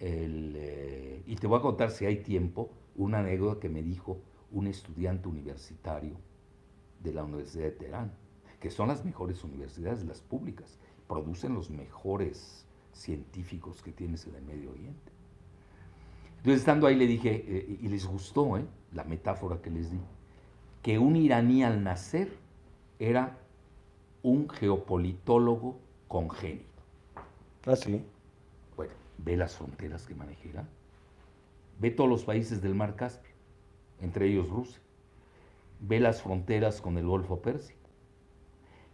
el, eh, y te voy a contar si hay tiempo, una anécdota que me dijo un estudiante universitario de la Universidad de Teherán, que son las mejores universidades, las públicas producen los mejores científicos que tienes en el Medio Oriente. Entonces, estando ahí, le dije, eh, y les gustó eh, la metáfora que les di, que un iraní al nacer era un geopolitólogo congénito. Ah, sí. Bueno, ve las fronteras que manejera, Ve todos los países del Mar Caspio, entre ellos Rusia. Ve las fronteras con el Golfo Pérsico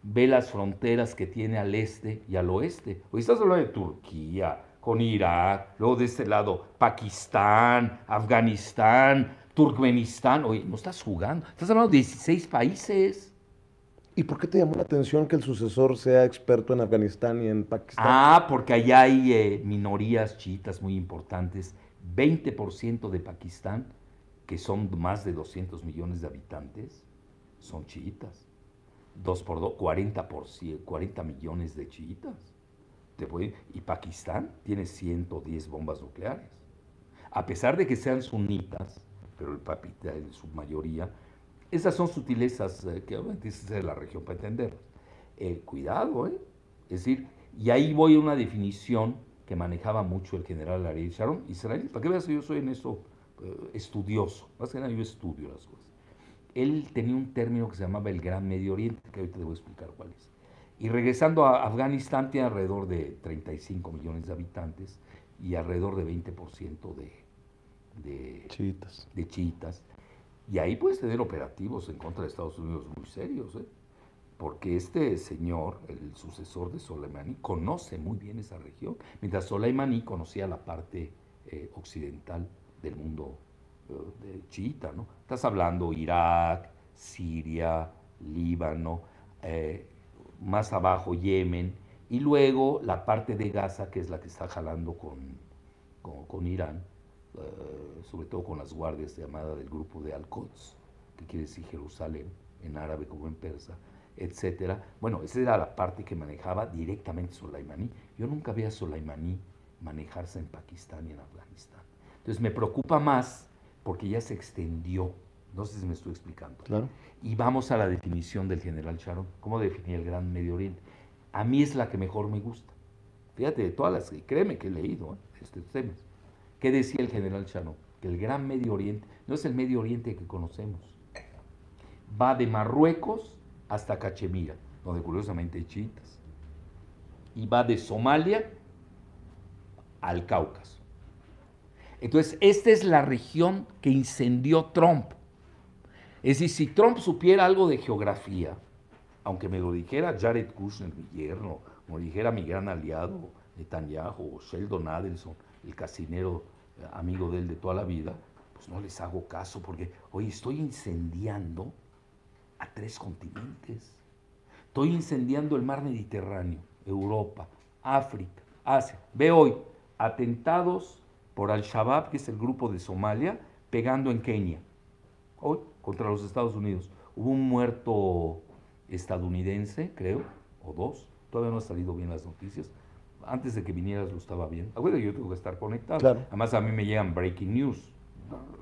ve las fronteras que tiene al este y al oeste. Hoy estás hablando de Turquía, con Irak, luego de este lado Pakistán, Afganistán, Turkmenistán. Oye, no estás jugando, estás hablando de 16 países. ¿Y por qué te llamó la atención que el sucesor sea experto en Afganistán y en Pakistán? Ah, porque allá hay eh, minorías chiitas muy importantes. 20% de Pakistán, que son más de 200 millones de habitantes, son chiitas. 2 por 2, 40, por 40 millones de chiitas. Y Pakistán tiene 110 bombas nucleares. A pesar de que sean sunitas, pero el papita en su mayoría, esas son sutilezas eh, que dice de la región para entenderlas. Eh, cuidado, ¿eh? Es decir, y ahí voy a una definición que manejaba mucho el general Ariel Sharon, Israel, para qué veas yo soy en eso eh, estudioso, más que nada yo estudio las cosas él tenía un término que se llamaba el Gran Medio Oriente, que ahorita te voy a explicar cuál es. Y regresando a Afganistán tiene alrededor de 35 millones de habitantes y alrededor de 20% de, de, chiitas. de chiitas. Y ahí puedes tener operativos en contra de Estados Unidos muy serios, ¿eh? porque este señor, el sucesor de Soleimani, conoce muy bien esa región, mientras Soleimani conocía la parte eh, occidental del mundo de chiita, ¿no? Estás hablando Irak, Siria, Líbano, eh, más abajo Yemen, y luego la parte de Gaza, que es la que está jalando con, con, Irán, eh, sobre todo con las guardias llamadas del grupo de Al-Quds, que quiere decir Jerusalén, en árabe como en persa, etcétera. Bueno, esa era la parte que manejaba directamente Soleimani. Yo nunca vi a Soleimani manejarse en Pakistán y en Afganistán. Entonces me preocupa más porque ya se extendió. No sé si me estoy explicando. Claro. Y vamos a la definición del general Sharon. ¿Cómo definía el Gran Medio Oriente? A mí es la que mejor me gusta. Fíjate, de todas las que créeme que he leído ¿eh? estos temas. ¿Qué decía el general Sharon? Que el Gran Medio Oriente no es el Medio Oriente que conocemos. Va de Marruecos hasta Cachemira, donde curiosamente hay chiitas. Y va de Somalia al Cáucaso. Entonces, esta es la región que incendió Trump. Es decir, si Trump supiera algo de geografía, aunque me lo dijera Jared Kushner, mi yerno, me lo dijera mi gran aliado Netanyahu o Sheldon Adelson, el casinero eh, amigo de él de toda la vida, pues no les hago caso porque hoy estoy incendiando a tres continentes. Estoy incendiando el mar Mediterráneo, Europa, África, Asia. Ve hoy atentados por Al-Shabaab, que es el grupo de Somalia, pegando en Kenia, hoy contra los Estados Unidos. Hubo un muerto estadounidense, creo, o dos, todavía no han salido bien las noticias. Antes de que vinieras lo estaba bien. Acuérdate, ah, yo tengo que estar conectado. Además, a mí me llegan breaking news.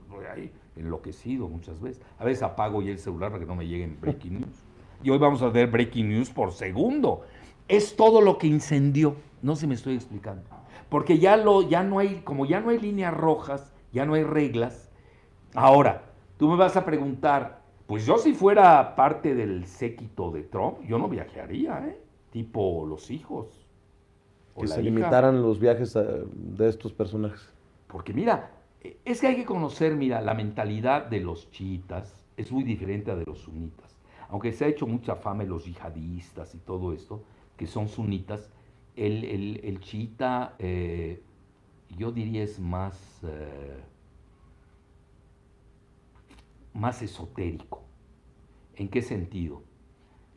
Estoy ahí enloquecido muchas veces. A veces apago ya el celular para que no me lleguen breaking (laughs) news. Y hoy vamos a ver breaking news por segundo. Es todo lo que incendió. No se me estoy explicando porque ya, lo, ya no hay, como ya no hay líneas rojas, ya no hay reglas. Ahora, tú me vas a preguntar, pues yo si fuera parte del séquito de Trump, yo no viajaría, ¿eh? Tipo los hijos. que se limitaran los viajes eh, de estos personajes. Porque mira, e, es que hay que conocer, mira, la mentalidad de los chiitas es muy diferente a de los sunitas. Aunque se ha hecho mucha fama en los yihadistas y todo esto, que son sunitas, el, el, chiita, eh, yo diría, es más, eh, más esotérico. ¿En qué sentido?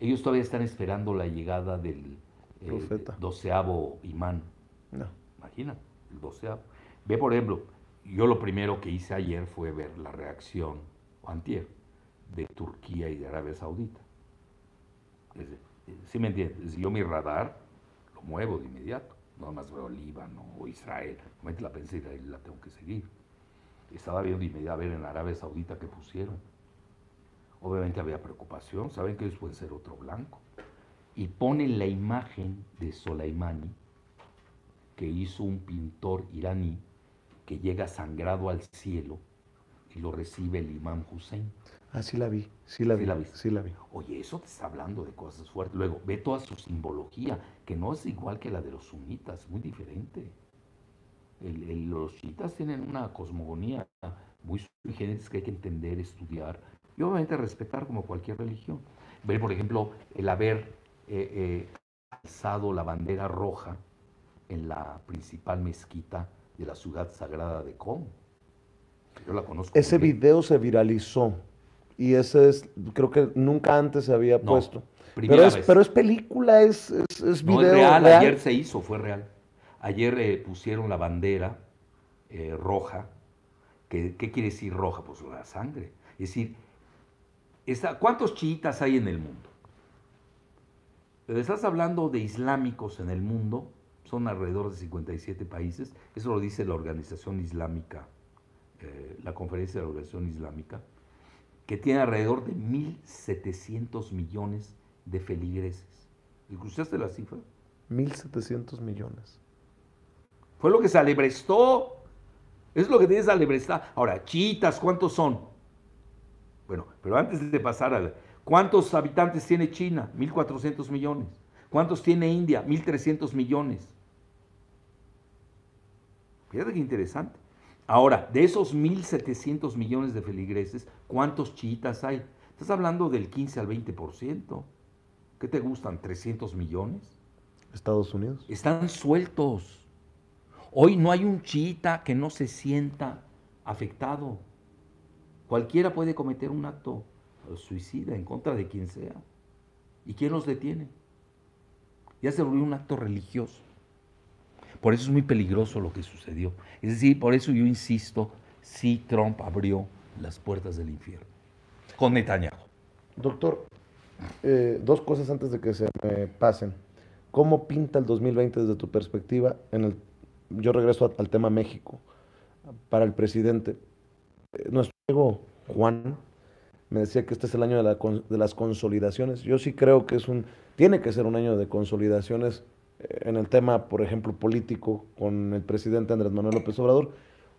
Ellos todavía están esperando la llegada del eh, doceavo imán. No. Imagina, el doceavo. Ve, por ejemplo, yo lo primero que hice ayer fue ver la reacción, de Turquía y de Arabia Saudita. ¿Sí me entiendes? yo mi radar muevo de inmediato. No más veo Líbano o Israel. la pensé y la tengo que seguir. Estaba viendo de inmediato a ver en Arabia Saudita que pusieron. Obviamente había preocupación, saben que ellos pueden ser otro blanco. Y ponen la imagen de Soleimani, que hizo un pintor iraní, que llega sangrado al cielo y lo recibe el imán Hussein. Ah, la vi, sí la vi. Sí la vi. Oye, eso te está hablando de cosas fuertes. Luego, ve toda su simbología, que no es igual que la de los sunitas, muy diferente. los chiitas tienen una cosmogonía muy sugerente que hay que entender, estudiar y obviamente respetar como cualquier religión. Ver, por ejemplo, el haber eh, eh, alzado la bandera roja en la principal mezquita de la ciudad sagrada de Qom. Yo la conozco. Ese video se viralizó y ese es, creo que nunca antes se había puesto. Pero es, pero es película, es, video. No, real, ayer se hizo, fue real. Ayer eh, pusieron la bandera eh, roja. ¿Qué, quiere decir roja? Pues la sangre. Es decir, ¿cuántos chiitas hay en el mundo? estás hablando de islámicos en el mundo, son alrededor de 57 países, eso lo dice la Organización Islámica, eh, la Conferencia de la Organización Islámica, que tiene alrededor de 1.700 millones de feligreses. ¿Y cruzaste la cifra? 1.700 millones. Fue lo que se alebrestó. Es lo que tienes alebrestado. Ahora, chitas, ¿cuántos son? Bueno, pero antes de pasar a... ¿Cuántos habitantes tiene China? 1.400 millones. ¿Cuántos tiene India? 1.300 millones. Fíjate qué interesante. Ahora, de esos 1.700 millones de feligreses, ¿cuántos chiitas hay? Estás hablando del 15 al 20%. ¿Qué te gustan? ¿300 millones? Estados Unidos. Están sueltos. Hoy no hay un chiita que no se sienta afectado. Cualquiera puede cometer un acto suicida en contra de quien sea. ¿Y quién los detiene? Ya se volvió un acto religioso. Por eso es muy peligroso lo que sucedió. Es decir, por eso yo insisto, sí Trump abrió las puertas del infierno con Netanyahu. Doctor, eh, dos cosas antes de que se me pasen. ¿Cómo pinta el 2020 desde tu perspectiva? En el, yo regreso al tema México. Para el presidente, eh, nuestro amigo Juan me decía que este es el año de, de las consolidaciones. Yo sí creo que es un, tiene que ser un año de consolidaciones en el tema, por ejemplo, político con el presidente Andrés Manuel López Obrador.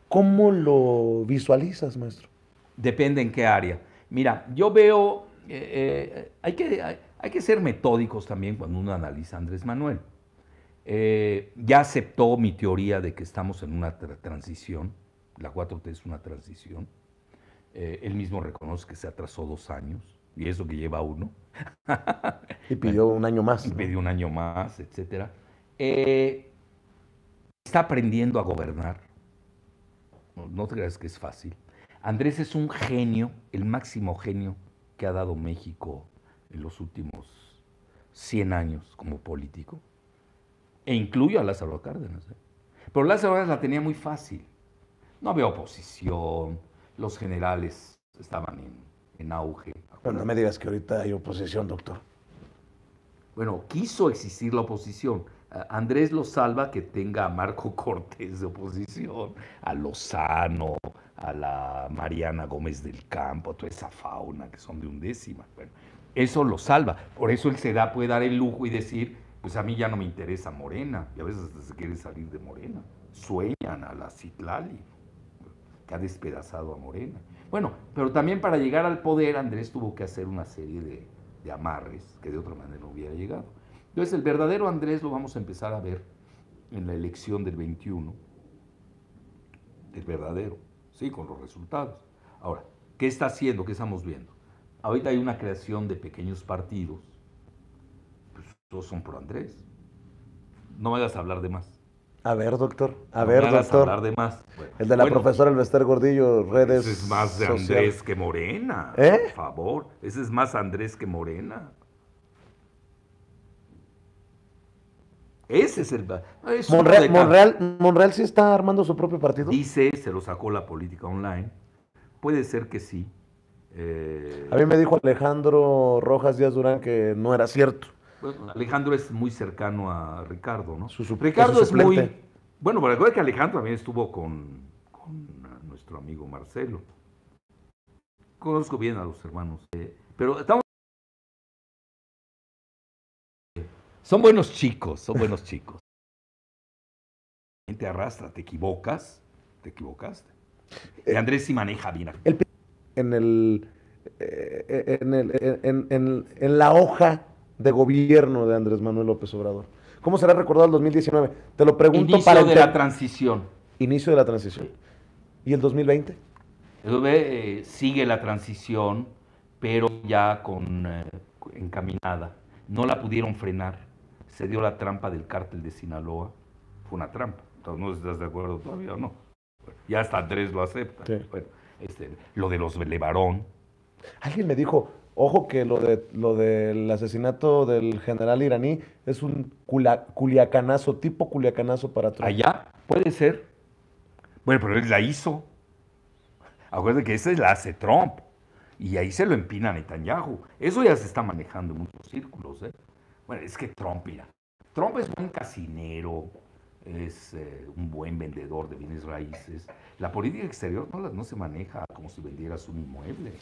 ¿Cómo lo visualizas, maestro? Depende en qué área. Mira, yo veo, eh, eh, hay, que, hay, que ser metódicos también cuando uno analiza a Andrés Manuel. Eh, ya aceptó mi teoría de que estamos en una transición, la 4T es una transición. él mismo reconoce que se atrasó dos años y eso que lleva uno. y pidió un año más. (laughs) Y pidió un año más, etc. Eh, está aprendiendo a gobernar. No, te creas que es fácil. Andrés es un genio, el máximo genio que ha dado México en los últimos 100 años como político. E incluyo a Lázaro Cárdenas. ¿eh? Pero Lázaro Cárdenas la tenía muy fácil. No había oposición, los generales estaban en auge, pero no me digas que ahorita hay oposición, doctor. Bueno, quiso existir la oposición. Andrés lo salva que tenga a Marco (laughs) Cortés de oposición, a Lozano, a la Mariana Gómez del Campo, a toda esa fauna que son de undécima. Bueno, eso lo salva. Por eso él se da, puede dar el lujo y decir, pues a mí ya no me interesa Morena. Y a veces se quiere salir de Morena. Sueñan a la Citlali, que ha despedazado a Morena. Bueno, pero también para llegar al poder Andrés tuvo que hacer una serie de, amarres que de otra manera no hubiera llegado. Entonces el verdadero Andrés lo vamos a empezar a ver en la elección del 21, el verdadero, sí, con los resultados. Ahora, ¿qué está haciendo? ¿Qué estamos viendo? Ahorita hay una creación de pequeños partidos, pues todos son pro Andrés. No me a hablar de más. A ver, doctor. A ver, doctor. el de la profesora Elvester Gordillo, redes. Ese es más de Andrés que Morena. ¿Eh? Por favor. Ese es más Andrés que Morena. Ese es el. Monreal, Monreal, sí está armando su propio partido. Dice, se lo sacó la política online. Puede ser que sí. Eh, A mí me dijo Alejandro Rojas Díaz Durán que no era cierto. Pues, Alejandro es muy cercano a Ricardo, ¿no? Su, Ricardo es, muy. Bueno, recuerda que Alejandro también estuvo con, nuestro amigo Marcelo. Conozco bien a los hermanos. Eh, pero estamos. Son buenos chicos, son buenos chicos. (laughs) Te arrastra, te equivocas, te equivocaste. Eh, Andrés sí maneja bien. en el, eh, en, el en, en la hoja de gobierno de Andrés Manuel López Obrador? ¿Cómo será recordado el 2019? Te lo pregunto para... Inicio de la transición. Inicio de la transición. ¿Y el 2020? Eh, sigue la transición, pero ya con eh, encaminada. No la pudieron frenar. Se dio la trampa del cártel de Sinaloa. Fue una trampa. Entonces no estás de acuerdo todavía o no. Ya hasta Andrés lo acepta. este, lo de los Levarón. Alguien me dijo, Ojo que lo, de, lo del asesinato del general iraní es un culiacanazo, tipo culiacanazo para Trump. Allá puede ser. Bueno, pero él la hizo. Acuérdate que esa la hace Trump. Y ahí se lo empina Netanyahu. Eso ya se está manejando en muchos círculos. ¿eh? Bueno, es que Trump, mira. Trump es buen casinero, es eh, un buen vendedor de bienes raíces. La política exterior no, no se maneja como si vendieras un inmueble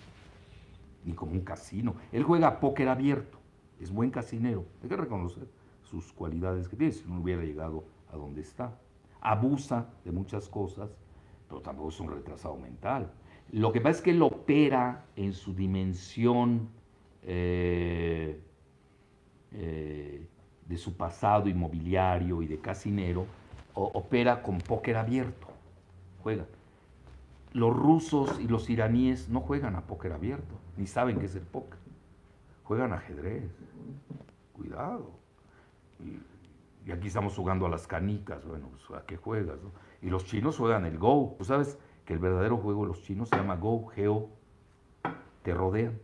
ni como un casino. Él juega póker abierto, es buen casinero. Hay que reconocer sus cualidades que tiene, si no hubiera llegado a donde está. Abusa de muchas cosas, pero tampoco es un retrasado mental. Lo que pasa es que él opera en su dimensión eh, eh, de su pasado inmobiliario y de casinero, opera con póker abierto. Juega. Los rusos y los iraníes no juegan a póker abierto ni saben qué es el póker. Juegan ajedrez. Cuidado. Y, aquí estamos jugando a las canicas, bueno, pues, ¿a qué juegas? Y los chinos juegan el Go. Tú sabes que el verdadero juego de los chinos se llama Go, Geo. Te rodean.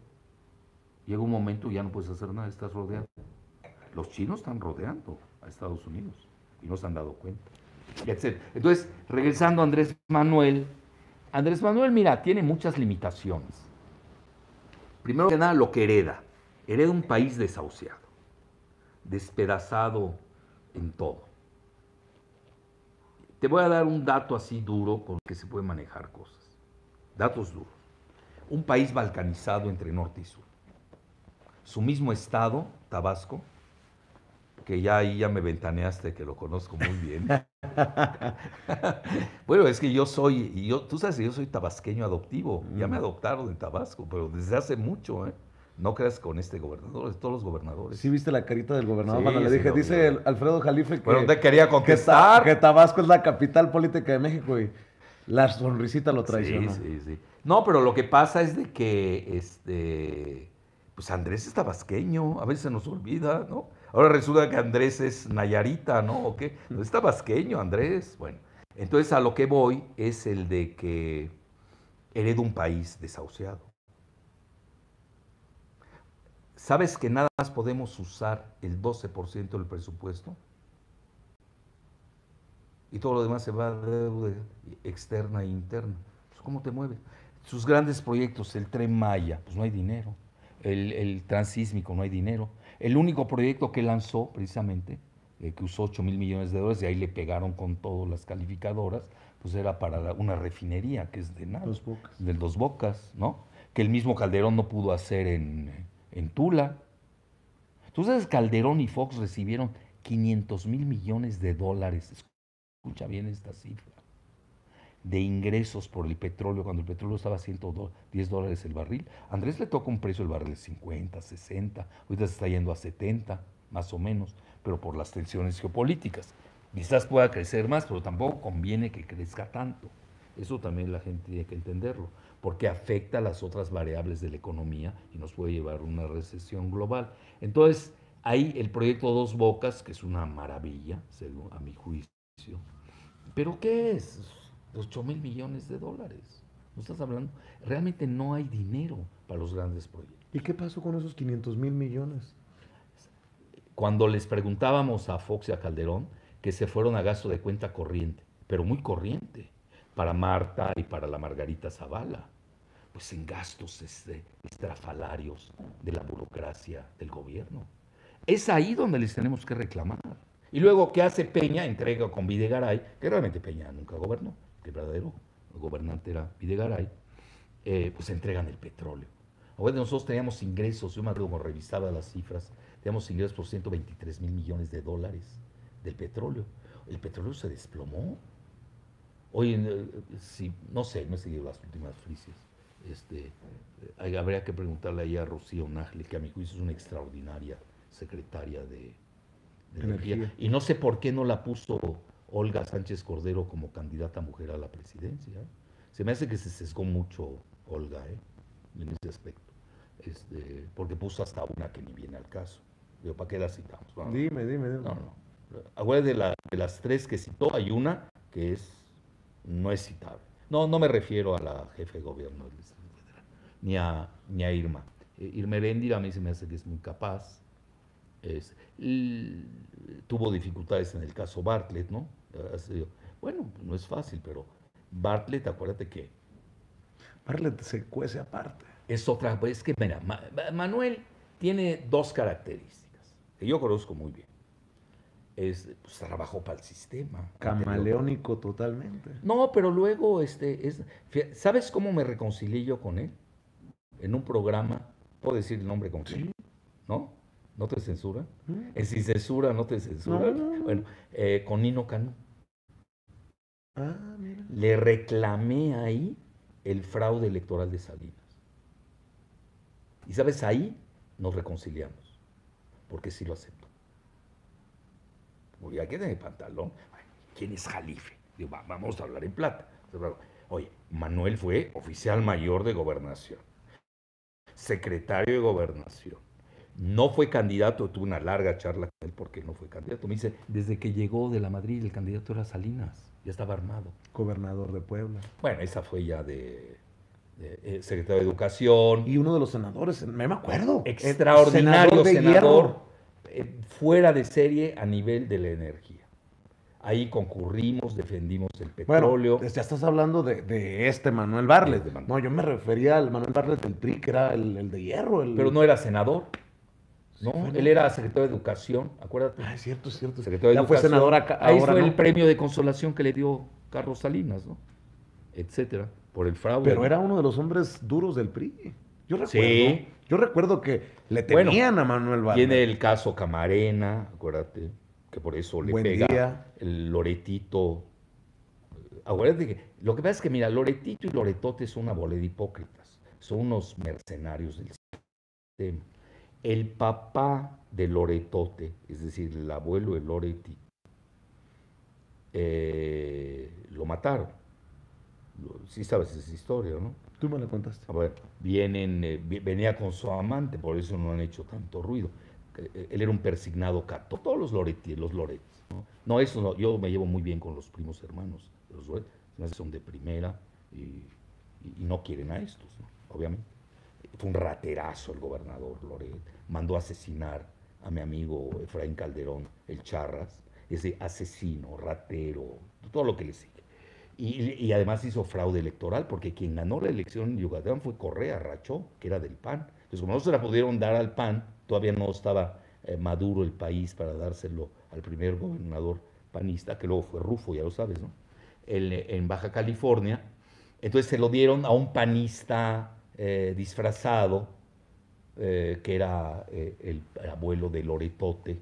Llega un momento y ya no puedes hacer nada, estás rodeado. Los chinos están rodeando a Estados Unidos y no se han dado cuenta. Entonces, regresando a Andrés Manuel, Andrés Manuel, mira, tiene muchas limitaciones primero que nada, lo que hereda. Hereda un país desahuciado, despedazado en todo. Te voy a dar un dato así duro con el que se puede manejar cosas. Datos duros. Un país balcanizado entre norte y sur. Su mismo estado, Tabasco, que ya ahí ya me ventaneaste, que lo conozco muy bien. (laughs) (laughs) bueno, es que yo soy, yo, tú sabes que yo soy tabasqueño adoptivo, ya me mm. adoptaron en Tabasco, pero desde hace mucho, ¿eh? No creas con este gobernador, de todos los gobernadores. Sí, viste la carita del gobernador cuando le dije, dice Alfredo Jalife que. Pero te quería contestar. Que, Tabasco es la capital política de México y la sonrisita lo traicionó. Sí, sí, sí. No, pero lo que pasa es de que este. Pues Andrés es tabasqueño, a veces nos olvida, ¿no? Ahora resulta que Andrés es Nayarita, ¿no? ¿O qué? No está vasqueño, Andrés. Bueno, entonces a lo que voy es el de que heredo un país desahuciado. ¿Sabes que nada más podemos usar el 12% del presupuesto? Y todo lo demás se va de deuda externa e interna. Pues, ¿Cómo te mueves? Sus grandes proyectos, el tren Maya, pues no hay dinero. el transísmico, no hay dinero el único proyecto que lanzó precisamente, eh, que usó 8 mil millones de dólares y ahí le pegaron con todas las calificadoras, pues era para una refinería que es de nada, Dos Bocas. Dos Bocas, ¿no? Que el mismo Calderón no pudo hacer en, en Tula. Entonces Calderón y Fox recibieron 500 mil millones de dólares. Escucha bien esta cifra de ingresos por el petróleo, cuando el petróleo estaba a 110 dólares el barril, Andrés le toca un precio del barril de 50, 60, ahorita se está yendo a 70, más o menos, pero por las tensiones geopolíticas. Quizás pueda crecer más, pero tampoco conviene que crezca tanto. Eso también la gente tiene que entenderlo, porque afecta a las otras variables de la economía y nos puede llevar a una recesión global. Entonces, hay el proyecto Dos Bocas, que es una maravilla, a mi juicio. ¿Pero qué es? 8 mil millones de dólares. No estás hablando, realmente no hay dinero para los grandes proyectos. ¿Y qué pasó con esos 500 mil millones? Cuando les preguntábamos a Fox y a Calderón que se fueron a gasto de cuenta corriente, pero muy corriente, para Marta y para la Margarita Zavala, pues en gastos estrafalarios de la burocracia del gobierno. Es ahí donde les tenemos que reclamar. Y luego, ¿qué hace Peña? Entrega con Videgaray, que realmente Peña nunca gobernó, que el verdadero gobernante era Videgaray, eh, pues entregan el petróleo. bueno nosotros teníamos ingresos, yo más acuerdo como revisaba las cifras, teníamos ingresos por 123 mil millones de dólares del petróleo. El petróleo se desplomó. Hoy, eh, si, no sé, no he seguido las últimas frisas. Este, habría que preguntarle ahí a Rocío Nájil, que a mi juicio es una extraordinaria secretaria de, energía. Y no sé por qué no la puso Olga Sánchez Cordero como candidata mujer a la presidencia. ¿eh? Se me hace que se sesgó mucho Olga ¿eh? en ese aspecto, este, porque puso hasta una que ni viene al caso. Digo, ¿para qué la citamos? dime, dime, dime. No, no. Acuérdate de, las tres que citó, hay una que es no es citable. No, no me refiero a la jefe de gobierno del Distrito Federal, ni a, ni a Irma. Eh, Irma Heréndira a mí se me hace que es muy capaz. tuvo dificultades en el caso Bartlett, ¿no? Bueno, no es fácil, pero Bartlett, acuérdate que... Bartlett se cuece aparte. Es otra, es que, mira, Manuel tiene dos características que yo conozco muy bien. Es, pues, trabajó para el sistema. Camaleónico totalmente. No, pero luego, este, es, ¿sabes cómo me reconcilié yo con él? En un programa, puedo decir el nombre con quién? ¿no? ¿No te censura. Mm. Es eh, Sin censura no te censura. Bueno, eh, con Nino Canú. Ah, Le reclamé ahí el fraude electoral de Salinas. Y sabes, ahí nos reconciliamos, porque sí lo acepto. Oye, pantalón, ¿quién es Jalife? Digo, vamos a hablar en plata. Oye, Manuel fue oficial mayor de gobernación, secretario de gobernación. No fue candidato, tuve una larga charla con él porque no fue candidato. Me dice, desde que llegó de la Madrid el candidato era Salinas ya estaba armado. Gobernador de Puebla. Bueno, esa fue ya de, eh, secretario de Educación. Y uno de los senadores, me acuerdo. Eh, Extraordinario senador, eh, fuera de serie a nivel de la energía. Ahí concurrimos, defendimos el petróleo. ya estás hablando de, este Manuel Barlet. Este no, yo me refería al Manuel Barlet del PRI, era el, de hierro. Pero no era senador. No, él era secretario de Educación, acuérdate. Ah, es cierto, es cierto. Secretario ya fue senador acá. Ahí fue el premio de consolación que le dio Carlos Salinas, ¿no? Etcétera, por el fraude. Pero era uno de los hombres duros del PRI. Yo recuerdo, sí. yo recuerdo que le tenían a Manuel Vargas. Tiene el caso Camarena, acuérdate, que por eso le Buen día. el Loretito. Acuérdate que lo que pasa es que, mira, Loretito y Loretote son una bola de hipócritas. Son unos mercenarios del sistema el papá de Loretote, es decir, el abuelo de Loreti, eh, lo mataron. Sí sabes esa historia, ¿no? Tú me la contaste. A ver, vienen, eh, venía con su amante, por eso no han hecho tanto ruido. Eh, él era un persignado cato. Todos los Loreti, los Loretti. ¿no? eso no, yo me llevo muy bien con los primos hermanos. Los Loretti son de primera y, no quieren a estos, obviamente fue un raterazo el gobernador Loret, mandó asesinar a mi amigo Efraín Calderón, el Charras, ese asesino, ratero, todo lo que le sigue. Y, además hizo fraude electoral, porque quien ganó la elección en Yucatán fue Correa Rachó, que era del PAN. Entonces, como no se la pudieron dar al PAN, todavía no estaba eh, maduro el país para dárselo al primer gobernador panista, que luego fue Rufo, ya lo sabes, ¿no? en Baja California. Entonces se lo dieron a un panista eh, disfrazado, eh, que era eh, el, abuelo de Loretote,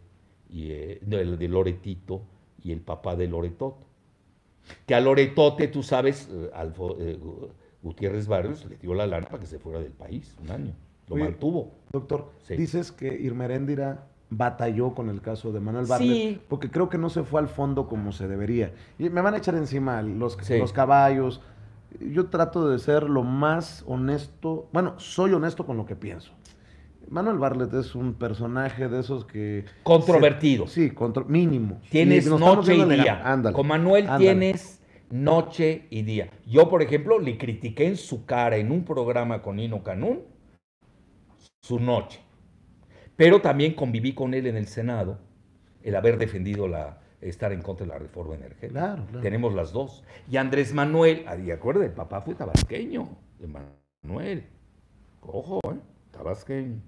y, el de Loretito y el papá de Loretote. Que a Loretote, tú sabes, Gutiérrez Barrios le dio la lana para que se fuera del país un año. Lo mantuvo. Doctor, dices que Irmeréndira batalló con el caso de Manuel Barrios porque creo que no se fue al fondo como se debería. Y me van a echar encima los, los caballos, yo trato de ser lo más honesto, bueno, soy honesto con lo que pienso. Manuel Barlet es un personaje de esos que... Controvertido. sí, mínimo. Tienes noche y día. con Manuel tienes noche y día. Yo, por ejemplo, le critiqué en su cara en un programa con Nino Canún su noche. Pero también conviví con él en el Senado, el haber defendido la, estar en contra de la reforma energética. Claro, Tenemos las dos. Y Andrés Manuel, de ah, acuerdo, el papá fue tabasqueño, Manuel. Ojo, ¿eh? tabasqueño.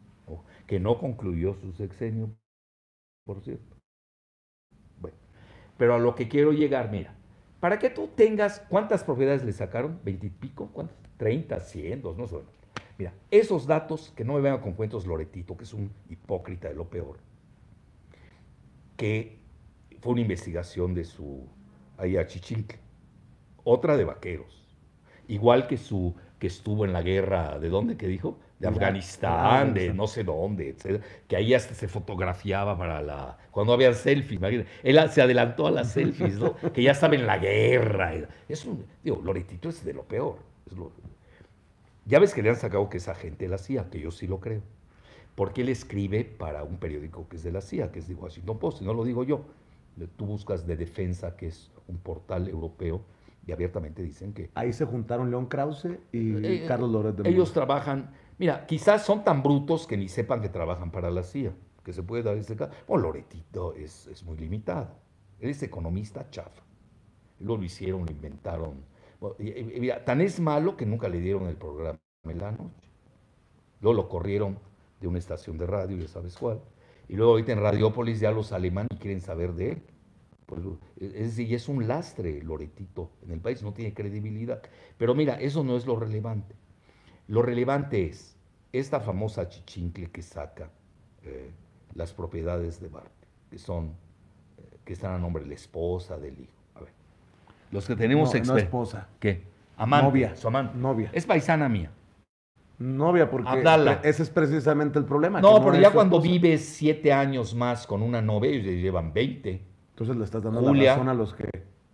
Que no concluyó su sexenio, por cierto. Bueno, pero a lo que quiero llegar, mira, para que tú tengas, ¿cuántas propiedades le sacaron? ¿Veintipico? ¿Cuántas? ¿Treinta? ¿Cien? no sé. Mira, esos datos, que no me vengan con cuentos Loretito, que es un hipócrita de lo peor, que fue una investigación de su Ahí a Chichinque. otra de vaqueros, igual que su que estuvo en la guerra, ¿de dónde que dijo? De Afganistán, de no sé dónde, etc. que ahí hasta se fotografiaba para la... cuando había selfies, imagínate. Él se adelantó a las selfies, ¿no? (laughs) que ya estaba en la guerra. Es un... Digo, Loretito es de lo peor. Ya ves que le han sacado que esa gente la CIA, que yo sí lo creo. Porque él escribe para un periódico que es de la CIA, que es de Washington Post, y no lo digo yo tú buscas de defensa, que es un portal europeo, y abiertamente dicen que... Ahí se juntaron León Krause y eh, eh, Carlos Loret de Mora. Ellos trabajan, mira, quizás son tan brutos que ni sepan que trabajan para la CIA, que se puede dar ese caso. Bueno, Loretito es, muy limitado, él es economista chafa. Lo, lo hicieron, lo inventaron. tan es malo que nunca le dieron el programa en la noche. Luego lo corrieron de una estación de radio, ya sabes cuál. Y luego ahorita en Radiópolis ya los alemanes quieren saber de él. Pues, eh, es decir, es un lastre Loretito en el país, no tiene credibilidad. Pero mira, eso no es lo relevante. Lo relevante es esta famosa chichincle que saca eh, las propiedades de Bart, que son, eh, que están a nombre de la esposa, del hijo. A ver. Los que tenemos no, no esposa. ¿Qué? Amante. Novia. Su amante. Novia. Es paisana mía novia, porque e-, ese es precisamente el problema. No, pero ya cuando vives siete años más con una novia, y llevan 20. Entonces le estás dando a los que...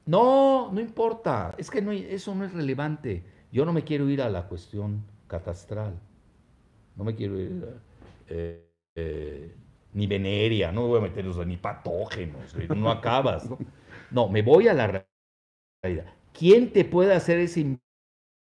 No, no importa. Es que no, eso no es relevante. Yo no me quiero ir a la cuestión catastral. No me quiero ir a... Eh, eh, ni veneria, no me voy a meter, ni patógenos, no acabas. ¿no? (laughs) no, me voy a la realidad. ¿Quién te puede hacer ese